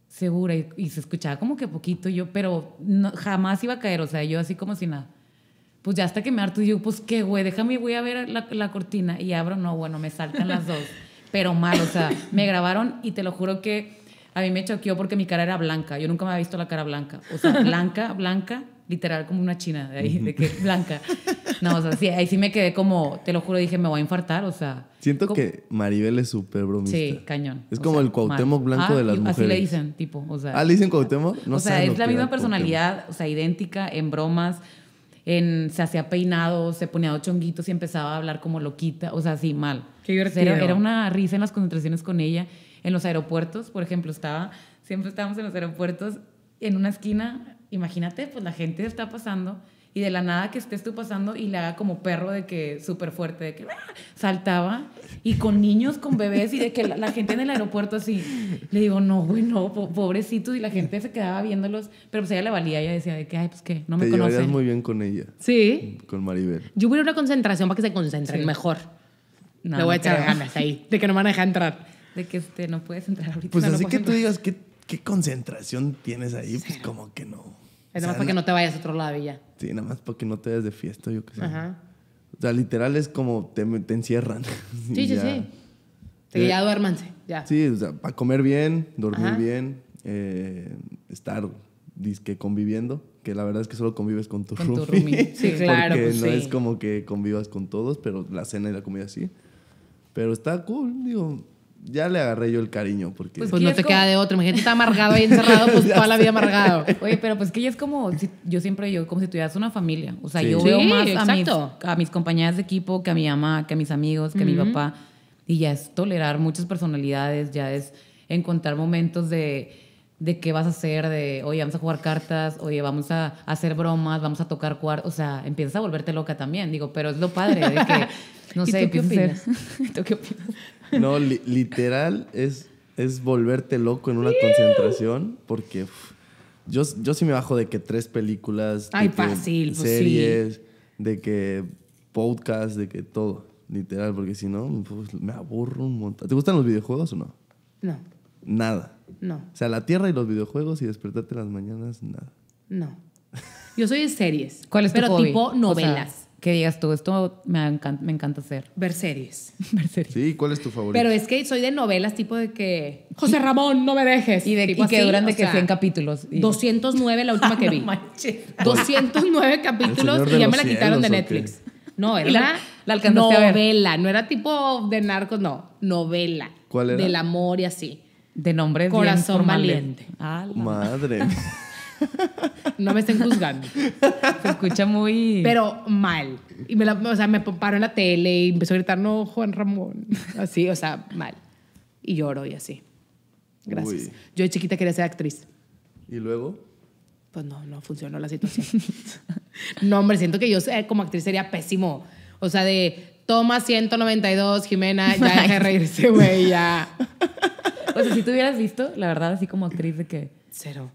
Segura, y, se escuchaba como que poquito yo, pero no, jamás iba a caer, o sea, yo así como si nada. Pues ya hasta que me harto, y yo, pues qué, güey, déjame, voy a ver la, la cortina. Y abro, no, bueno, me saltan las dos, <laughs> pero mal, o sea, me grabaron y te lo juro que a mí me choqueó porque mi cara era blanca, yo nunca me había visto la cara blanca, o sea, blanca, blanca, literal como una china de ahí, de que blanca. No, o sea, sí, ahí sí me quedé como, te lo juro, dije, me voy a infartar, o sea. Siento que Maribel es súper bromista. Sí, cañón. Es como el Cuauhtémoc blanco ah, de las mujeres. Así le dicen, tipo, o sea. Ah, le dicen Cuauhtémoc, no O sea, es la misma personalidad, o sea, idéntica en bromas, en se hacía peinado, se ponía dos chonguitos y empezaba a hablar como loquita, o sea, sí, mal. Qué divertido. era una risa en las concentraciones con ella, en los aeropuertos, por ejemplo, estaba siempre estábamos en los aeropuertos en una esquina imagínate, pues la gente está pasando y de la nada que estés tú pasando y le haga como perro de que súper fuerte, de que ah", saltaba y con niños, con bebés y de que la, gente en el aeropuerto así, le digo, no, güey, no, pobrecito y la gente se quedaba viéndolos, pero pues ella le valía, ella decía de que, ay, pues que no me Te conoce. muy bien con ella. Sí. Con Maribel. Yo voy a una concentración para que se concentren mejor. No, le voy a echar ganas ahí, de que no me van a dejar entrar. De que este, no puedes entrar ahorita. Pues así que tú digas, ¿qué, concentración tienes ahí? Pues como que no. Es nada más para que no te vayas a otro lado y ya. Sí, nada más para que no te des de fiesta, yo qué sé. Ajá. O sea, literal es como te, encierran. <laughs> Sí, sí, sí. ya eh, duérmanse, ya. Sí, o sea, para comer bien, dormir bien, eh, estar disque conviviendo, que la verdad es que solo convives con tu, con Sí, <laughs> claro. Porque no es como que convivas con todos, pero la cena y la comida sí. Pero está cool, digo, ya le agarré yo el cariño porque pues, pues no te queda de otro imagínate está amargado ahí encerrado pues <laughs> toda la vida amargado oye pero pues que ya es como yo siempre yo como si tuvieras una familia o sea yo veo más a mis, a mis, compañeras de equipo que a mi mamá que a mis amigos que a mi papá y ya es tolerar muchas personalidades ya es encontrar momentos de de qué vas a hacer, de, oye, vamos a jugar cartas, oye, vamos a hacer bromas, vamos a tocar cuartos, o sea, empiezas a volverte loca también, digo, pero es lo padre de que, no sé, no, literal es, es volverte loco en una concentración porque yo, yo sí me bajo de que tres películas, pues series, de que podcast, de que todo, literal, porque si no, pues, me aburro un montón. ¿Te gustan los videojuegos o no? No. Nada. No. O sea, la tierra y los videojuegos y despertarte las mañanas, nada. No. Yo soy de series. ¿Cuál es tu Pero tipo novelas que digas tú, esto me encanta, hacer. <laughs> Ver series. Sí, ¿cuál es tu favorito? Pero es que soy de novelas tipo de que... José Ramón, no me dejes. Y, de, que duran de que 100 capítulos. 209 la última que <laughs> vi. No manches. 209 capítulos y ya me la quitaron de Netflix. No, era la, novela. No era tipo de narcos, no. Novela. ¿Cuál era? Del amor y así. De nombre Corazón valiente. Ah, madre. <laughs> <laughs> No me estén juzgando. Se escucha muy. Pero mal. Y me la, o sea, me paro en la tele y empezó a gritar, no, Juan Ramón. <laughs> Así, o sea, mal. Y lloro y así. Gracias. Yo de chiquita quería ser actriz. ¿Y luego? Pues no, no funcionó la situación. <laughs> no, hombre, siento que yo eh, como actriz sería pésimo. O sea, de toma 192, Jimena, ya deja de reírse, güey, ya. O sea, si tú hubieras visto, la verdad, así como actriz de que. Cero.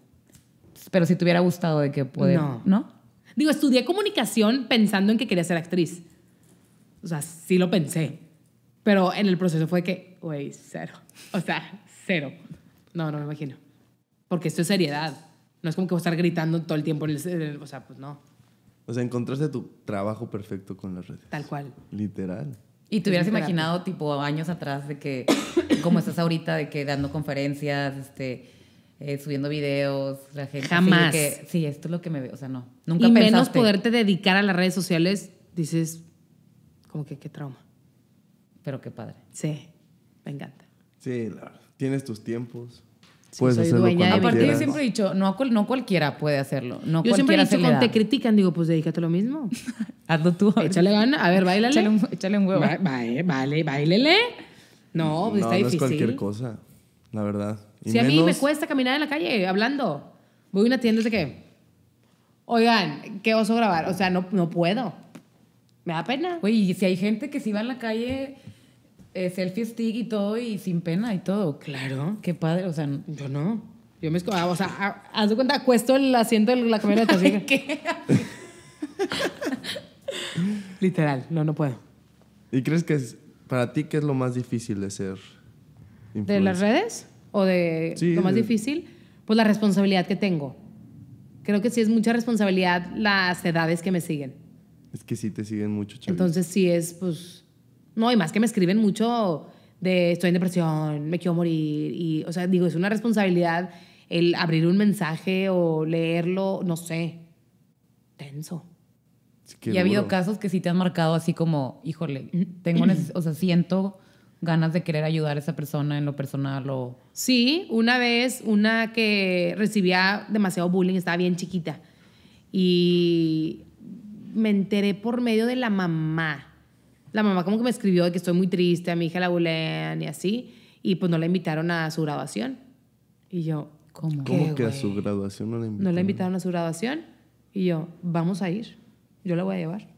Pero si te hubiera gustado de que poder. No. ¿No? Digo, estudié comunicación pensando en que quería ser actriz. O sea, sí lo pensé. Pero en el proceso fue que, güey, cero. O sea, cero. No, no me imagino. Porque esto es seriedad. No es como que voy a estar gritando todo el tiempo. o sea, pues no. O sea, encontraste tu trabajo perfecto con las redes. Tal cual. Literal. Y te hubieras imaginado, tipo, años atrás de que, como estás ahorita, de que dando conferencias, este, eh, subiendo videos, la gente. Jamás. Que, sí, esto es lo que me veo. O sea, no. Nunca y menos poderte dedicar a las redes sociales, dices, como que qué trauma. Pero qué padre. Sí, me encanta. Sí, tienes tus tiempos. puedes hacerlo dueña, Aparte, yo siempre he dicho, no, no cualquiera puede hacerlo. No yo siempre he dicho, cuando te critican, digo, pues dedícate lo mismo. <laughs> Hazlo tú. Échale gana. A ver, bailale. Échale un, huevo. Va, vale, vale, bailele. No, pues no, está no difícil. No es cualquier cosa, la verdad si a mí me cuesta caminar en la calle hablando, voy a una tienda de que, oigan, qué oso grabar, o sea, no, no puedo. Me da pena. y si hay gente que si va en la calle eh, selfie stick y todo y sin pena y todo. Claro. Qué padre, o sea, yo no. Yo me o sea, ah, haz de cuenta, acuesto el asiento de la camioneta. <laughs> <laughs> Literal, no, no puedo. ¿Y crees que para ti qué es lo más difícil de ser? ¿De las redes? o de lo más difícil, pues la responsabilidad que tengo. Creo que sí es mucha responsabilidad las edades que me siguen. Es que sí te siguen mucho, chavis. Entonces sí es, pues, no, y más que me escriben mucho de estoy en depresión, me quiero morir, y, o sea, digo, es una responsabilidad el abrir un mensaje o leerlo, no sé, tenso. y ha habido casos que sí te han marcado así como, híjole, mm. tengo, o sea, siento ganas de querer ayudar a esa persona en lo personal o... Sí, una vez una que recibía demasiado bullying, estaba bien chiquita y me enteré por medio de la mamá. La mamá como que me escribió de que estoy muy triste, a mi hija la bulean y así, y pues no la invitaron a su graduación. Y yo, ¿cómo? ¿Cómo que a su graduación no la invitaron? No la invitaron a su graduación y yo, vamos a ir, yo la voy a llevar.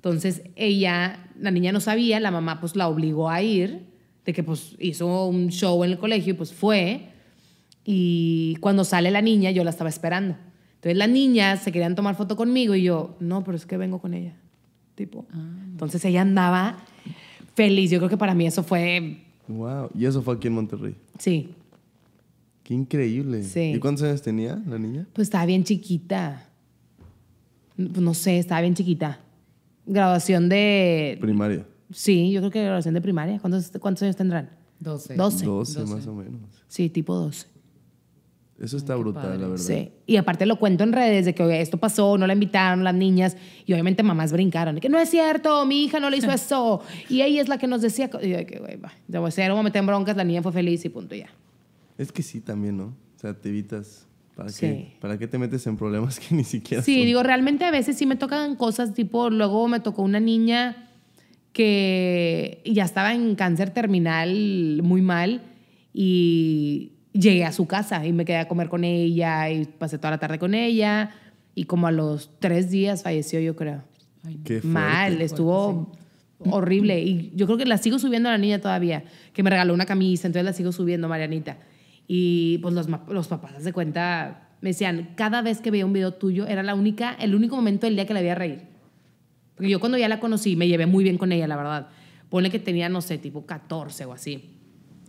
Entonces ella, la niña no sabía, la mamá pues la obligó a ir, de que pues hizo un show en el colegio y pues fue. Y cuando sale la niña, yo la estaba esperando. Entonces las niñas se querían tomar foto conmigo y yo, no, pero es que vengo con ella. Tipo. Ah. Entonces ella andaba feliz. Yo creo que para mí eso fue... Wow. Y eso fue aquí en Monterrey. Sí. Qué increíble. Sí. ¿Y cuántos años tenía la niña? Pues estaba bien chiquita. Pues, no sé, estaba bien chiquita graduación de... Primaria. Sí, yo creo que graduación de primaria. ¿Cuántos, años tendrán? 12. 12. más o menos. Sí, tipo 12. Eso está brutal, la verdad. Sí. Y aparte lo cuento en redes de que esto pasó, no la invitaron las niñas y obviamente mamás brincaron. que no es cierto, mi hija no le hizo eso. Y ella es la que nos decía. Y yo, que güey, va. Ya vamos a meter en broncas, la niña fue feliz y punto, ya. Es que sí, también, ¿no? O sea, te evitas ¿Para, sí. qué, te metes en problemas <laughs> que ni siquiera... Sí, digo, realmente a veces sí me tocan cosas tipo, luego me tocó una niña que ya estaba en cáncer terminal muy mal y llegué a su casa y me quedé a comer con ella y pasé toda la tarde con ella y como a los tres días falleció yo creo. Ay, qué mal, estuvo mm. horrible y yo creo que la sigo subiendo a la niña todavía, que me regaló una camisa, entonces la sigo subiendo Marianita. Y pues los, papás, de cuenta, me decían, cada vez que veía un video tuyo era la única, el único momento del día que la veía reír. Porque yo cuando ya la conocí me llevé muy bien con ella, la verdad. Ponle que tenía, no sé, tipo 14 o así.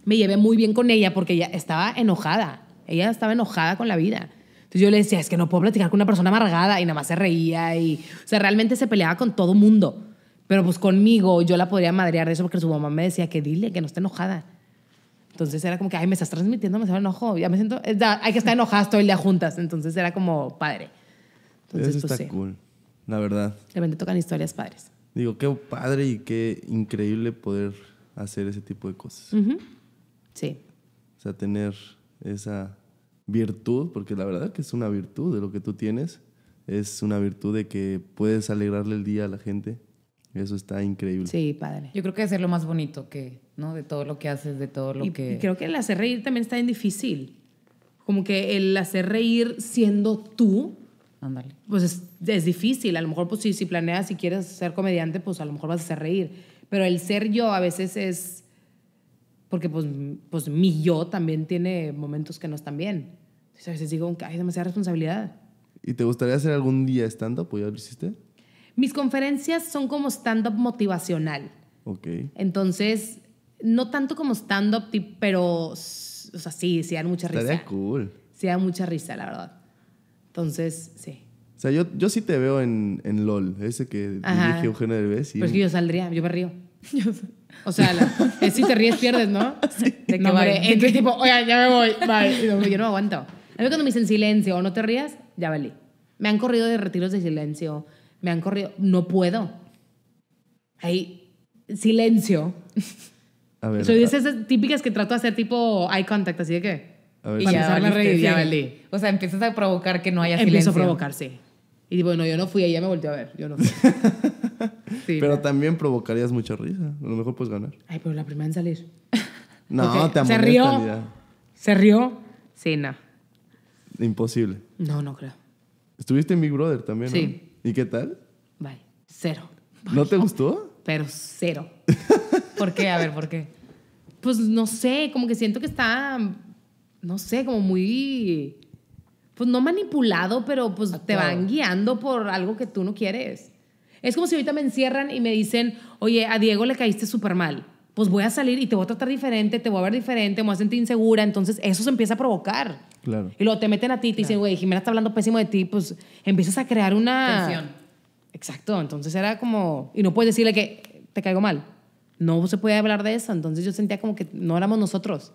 Me llevé muy bien con ella porque ella estaba enojada. Ella estaba enojada con la vida. Entonces yo le decía, es que no puedo platicar con una persona amargada y nada más se reía y, o sea, realmente se peleaba con todo mundo. Pero pues conmigo yo la podría madrear de eso porque su mamá me decía que dile que no esté enojada entonces era como que, ay, me estás transmitiendo me siento enojado, Ya me siento, hay que estar enojadas todo el día juntas. Entonces era como padre. Entonces, Eso pues está cool, la verdad. Realmente tocan historias padres. Digo, qué padre y qué increíble poder hacer ese tipo de cosas. Sí. O sea, tener esa virtud, porque la verdad que es una virtud de lo que tú tienes, es una virtud de que puedes alegrarle el día a la gente. Eso está increíble. Sí, padre. Yo creo que es lo más bonito que ¿no? De todo lo que haces, de todo lo que... Y creo que el hacer reír también está bien difícil. Como que el hacer reír siendo tú, Ándale. Pues es, es, difícil. A lo mejor, pues si, si planeas, si quieres ser comediante, pues a lo mejor vas a hacer reír. Pero el ser yo a veces es. Porque, pues, pues mi yo también tiene momentos que no están bien. Entonces, a veces digo, hay demasiada responsabilidad. ¿Y te gustaría hacer algún día stand-up? ya lo hiciste? Mis conferencias son como stand-up motivacional. Ok. Entonces, no tanto como stand-up, pero, o sea, sí, sí dan mucha risa. Estaría cool. Sí da mucha risa, la verdad. Entonces, sí. O sea, yo, yo sí te veo en, en LOL, ese que Ajá. Eugenio Derbez. Y... Pero es que yo saldría, yo me río. <laughs> O sea, <laughs> si te ríes, pierdes, ¿no? Sí. De que no, tipo, oye, ya me voy, bye. Yo no aguanto. A mí cuando me dicen silencio o no te rías, ya valí. Me han corrido de retiros de silencio. Me han corrido... No puedo. Ahí, silencio. <laughs> A ver. Soy esas típicas que trato de hacer tipo eye contact, así de que. A ver, y ya, O sea, empiezas a provocar que no haya Empiezo silencio. Empiezo a provocar, sí. Y tipo, no, yo no fui, ella me volteó a ver. Yo no fui. <laughs> pero también provocarías mucha risa. A lo mejor puedes ganar. Ay, pero la primera en salir. <laughs> no, te te ¿Se rió? ¿Se rió? Sí, no. Imposible. No, no creo. Estuviste en Big Brother también, Sí. ¿Y qué tal? Bye cero. ¿No te gustó? Pero cero. <laughs> ¿Por qué? A ver, ¿por qué? Pues no sé, como que siento que está, no sé, como muy, pues no manipulado, pero pues te van guiando por algo que tú no quieres. Es como si ahorita me encierran y me dicen, oye, a Diego le caíste súper mal. Pues voy a salir y te voy a tratar diferente, te voy a ver diferente, me voy a sentir insegura. Entonces eso se empieza a provocar. Claro. Y luego te meten a ti y te dicen, güey, Jimena está hablando pésimo de ti. Pues empiezas a crear una... Tensión. Exacto. Entonces era como... Y no puedes decirle que te caigo mal no se podía hablar de eso. Entonces yo sentía como que no éramos nosotros.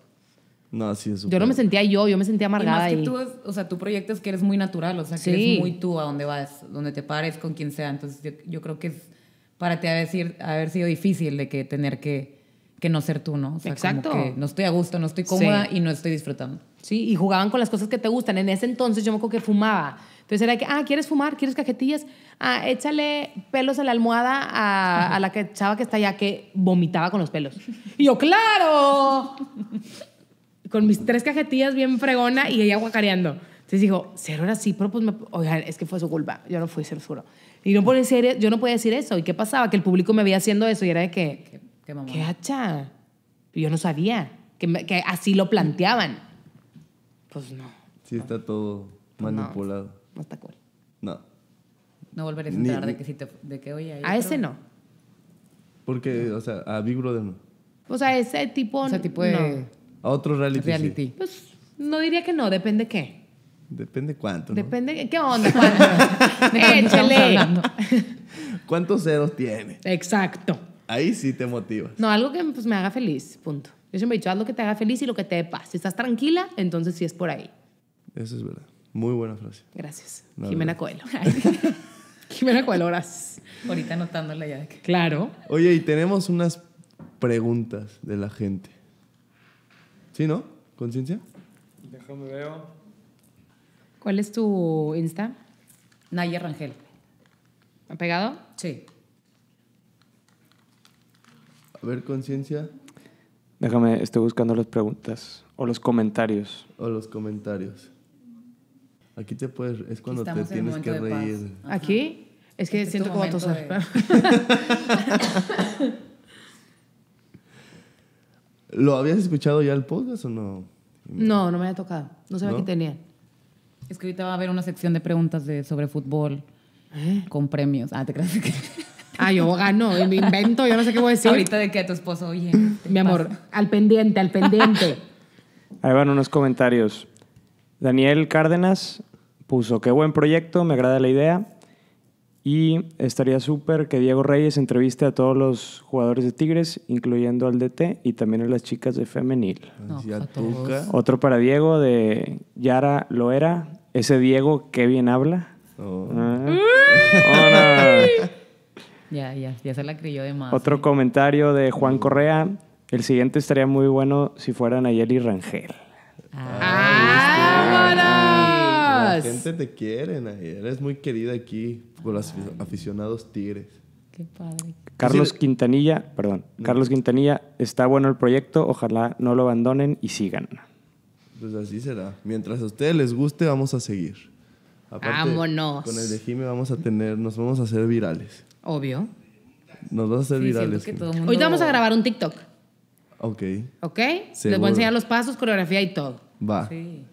No, así es Yo no me sentía yo, yo me sentía amargada. Y más que tú, o sea, tu proyectas que eres muy natural, o sea, que eres muy tú a donde vas, donde te pares, con quien sea. Entonces yo, creo que es para ti haber, haber sido difícil de que tener que, que no ser tú, ¿no? O sea, Exacto. que no estoy a gusto, no estoy cómoda y no estoy disfrutando. Sí, y jugaban con las cosas que te gustan. En ese entonces yo me acuerdo que fumaba. Entonces era que, ah, ¿quieres fumar? ¿Quieres cajetillas? Ah, échale pelos a la almohada a, la chava que está allá que vomitaba con los pelos. Y yo, ¡claro! con mis tres cajetillas bien fregona y ella guacareando. Entonces dijo, cero era así, pero pues, me, oigan, es que fue su culpa, yo no fui, ser Y no yo no podía decir eso. ¿Y qué pasaba? Que el público me veía haciendo eso y era de que, qué, qué hacha. yo no sabía que, así lo planteaban. Pues no. Sí, está todo pues manipulado. No No. No a enterar de que si te, de que A ese no. Porque, o sea, a Big Brother no. O sea, ese tipo. O sea, tipo de. A otro reality. Pues no diría que no, depende qué. Depende cuánto. Depende. ¿Qué onda, <laughs> Échale. <laughs> ¿Cuántos ceros tiene? Exacto. Ahí sí te motiva. No, algo que pues, me haga feliz, punto. Yo siempre he dicho, algo lo que te haga feliz y lo que te dé paz. Si estás tranquila, entonces sí es por ahí. Eso es verdad. Muy buenas frase. Gracias. Jimena Coelho. <laughs> <laughs> Jimena Coelho, horas. Ahorita anotándola ya. Claro. Oye, y tenemos unas preguntas de la gente. ¿Sí, no? ¿Conciencia? Déjame ver. ¿Cuál es tu Insta? Naya Rangel. ¿Ha pegado? Sí. A ver, conciencia. Déjame, estoy buscando las preguntas o los comentarios. O los comentarios. Aquí te puedes, es cuando te tienes que reír. Aquí es que este siento como tosar. <laughs> ¿Lo habías escuchado ya el podcast o no? No, no me había tocado. No sabía qué tenía. Es que ahorita va a haber una sección de preguntas de, sobre fútbol ¿Eh? con premios. Ah, te crees que. <laughs> Ah, yo gano, me invento, yo no sé qué voy a decir. Ahorita de que tu esposo, oye. Mi amor, al pendiente, al pendiente. <laughs> Ahí van unos comentarios. Daniel Cárdenas puso, qué buen proyecto, me agrada la idea. Y estaría súper que Diego Reyes entreviste a todos los jugadores de Tigres, incluyendo al DT y también a las chicas de femenil. Pues, Otro para Diego de Yara Loera. Ese Diego qué bien habla. Oh. Ah. ya, ya, ya se la creyó de más. Otro comentario de Juan Correa. El siguiente estaría muy bueno si fueran y Rangel. Ah. ah la gente te quiere, Eres muy querida aquí por los aficionados tigres. Qué padre. Carlos Quintanilla, perdón. Carlos Quintanilla, está bueno el proyecto. Ojalá no lo abandonen y sigan. Pues así será. Mientras a ustedes les guste, vamos a seguir. Vámonos. Con el de Jimmy vamos a tener, nos vamos a hacer virales. Obvio. Nos vamos a hacer virales. vamos a grabar un TikTok, Ok, ¿ok? Les voy a enseñar los pasos, coreografía y todo. va. Sí.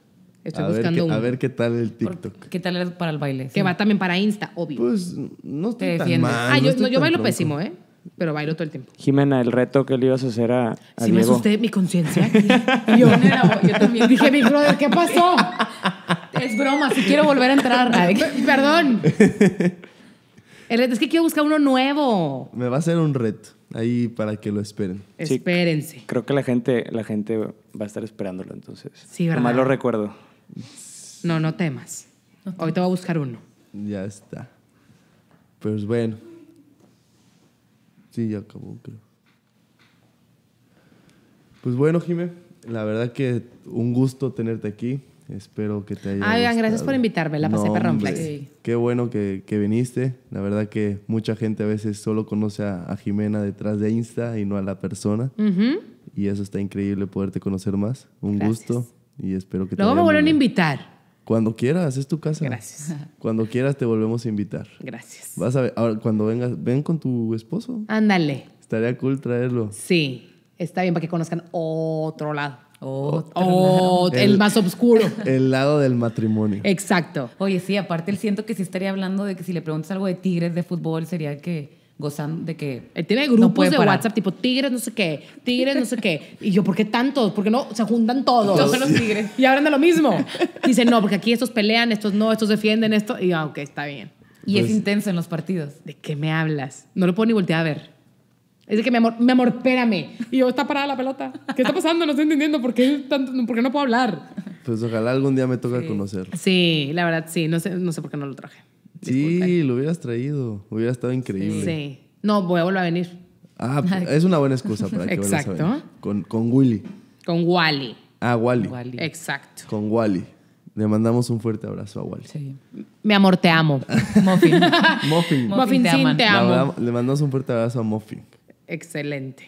Estoy buscando ver A ver qué tal el TikTok. ¿Qué tal para el baile? Que va también para Insta, obvio. Pues no estoy te tan Mal, ah, yo, bailo pésimo, ¿eh? Pero bailo todo el tiempo. Jimena, el reto que le ibas a hacer a, Si me asusté mi conciencia. <laughs> yo, yo también dije, mi brother, ¿qué pasó? es broma, si quiero volver a entrar. <laughs> perdón. El reto es que quiero buscar uno nuevo. Me va a hacer un reto ahí para que lo esperen. Espérense. Creo que la gente, la gente va a estar esperándolo entonces. Sí, ¿verdad? Más lo recuerdo. No, no temas. Ahorita voy a buscar uno. Ya está. Pues bueno. Sí, ya acabó, creo. Pues bueno, Jimé, la verdad que un gusto tenerte aquí. Espero que te haya Ay, gracias por invitarme, la pasé perrón, pues. Qué bueno que, viniste. La verdad que mucha gente a veces solo conoce a, Jimena detrás de Insta y no a la persona. Y eso está increíble poderte conocer más. Un gusto. Y espero que Luego me vamos a invitar. Cuando quieras, es tu casa. Gracias. <laughs> Cuando quieras te volvemos a invitar. Gracias. Vas a ver, ahora cuando vengas, ven con tu esposo. Ándale. Estaría cool traerlo. Sí, está bien para que conozcan otro lado. El, más oscuro. <laughs> El lado del matrimonio. Exacto. Oye, sí, aparte él siento que sí estaría hablando de que si le preguntas algo de tigres, de fútbol, sería que gozan de que. Él eh, tiene grupos de WhatsApp tipo tigres, no sé qué, tigres, no sé qué. Y yo, ¿por qué tantos? Porque no se juntan todos. Todos los tigres. <laughs> Y hablan de lo mismo. Dicen, no, porque aquí estos pelean, estos no, estos defienden, esto. Y yo, ah, ok, está bien. Y es pues intenso en los partidos. ¿De qué me hablas? No lo puedo ni voltear a ver. Es de que, me amor, mi amor, espérame. Y yo, está parada la pelota. ¿Qué está pasando? No estoy entendiendo por qué, tanto, no puedo hablar. Pues ojalá algún día me toque conocer. Sí, la verdad, sí. No sé, no sé por qué no lo traje. Sí, lo hubieras traído. Hubiera estado increíble. Sí. No, voy a volver a venir. Ah, es una buena excusa para que a Con, con Willy. Con Wally. Ah, Wally. Exacto. Con Wally. Le mandamos un fuerte abrazo a Wally. Sí. Me amor, te amo. <laughs> Muffin. Muffin. te, amo. le mandamos un fuerte abrazo a Muffin. Excelente.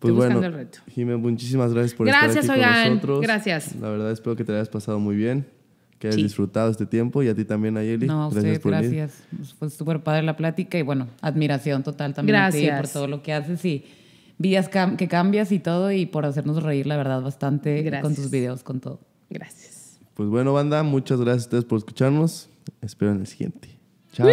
Pues bueno, el muchísimas gracias por estar aquí con nosotros. Gracias. La verdad, espero que te hayas pasado muy bien que hayas disfrutado este tiempo y a ti también, Ayeli. No, gracias. gracias. Pues, fue súper padre la plática y bueno, admiración total también gracias. a ti por todo lo que haces y vidas que cambias y todo y por hacernos reír, la verdad, bastante con tus videos, con todo. Gracias. Pues bueno, banda, muchas gracias a ustedes por escucharnos. Espero en el siguiente. Chao.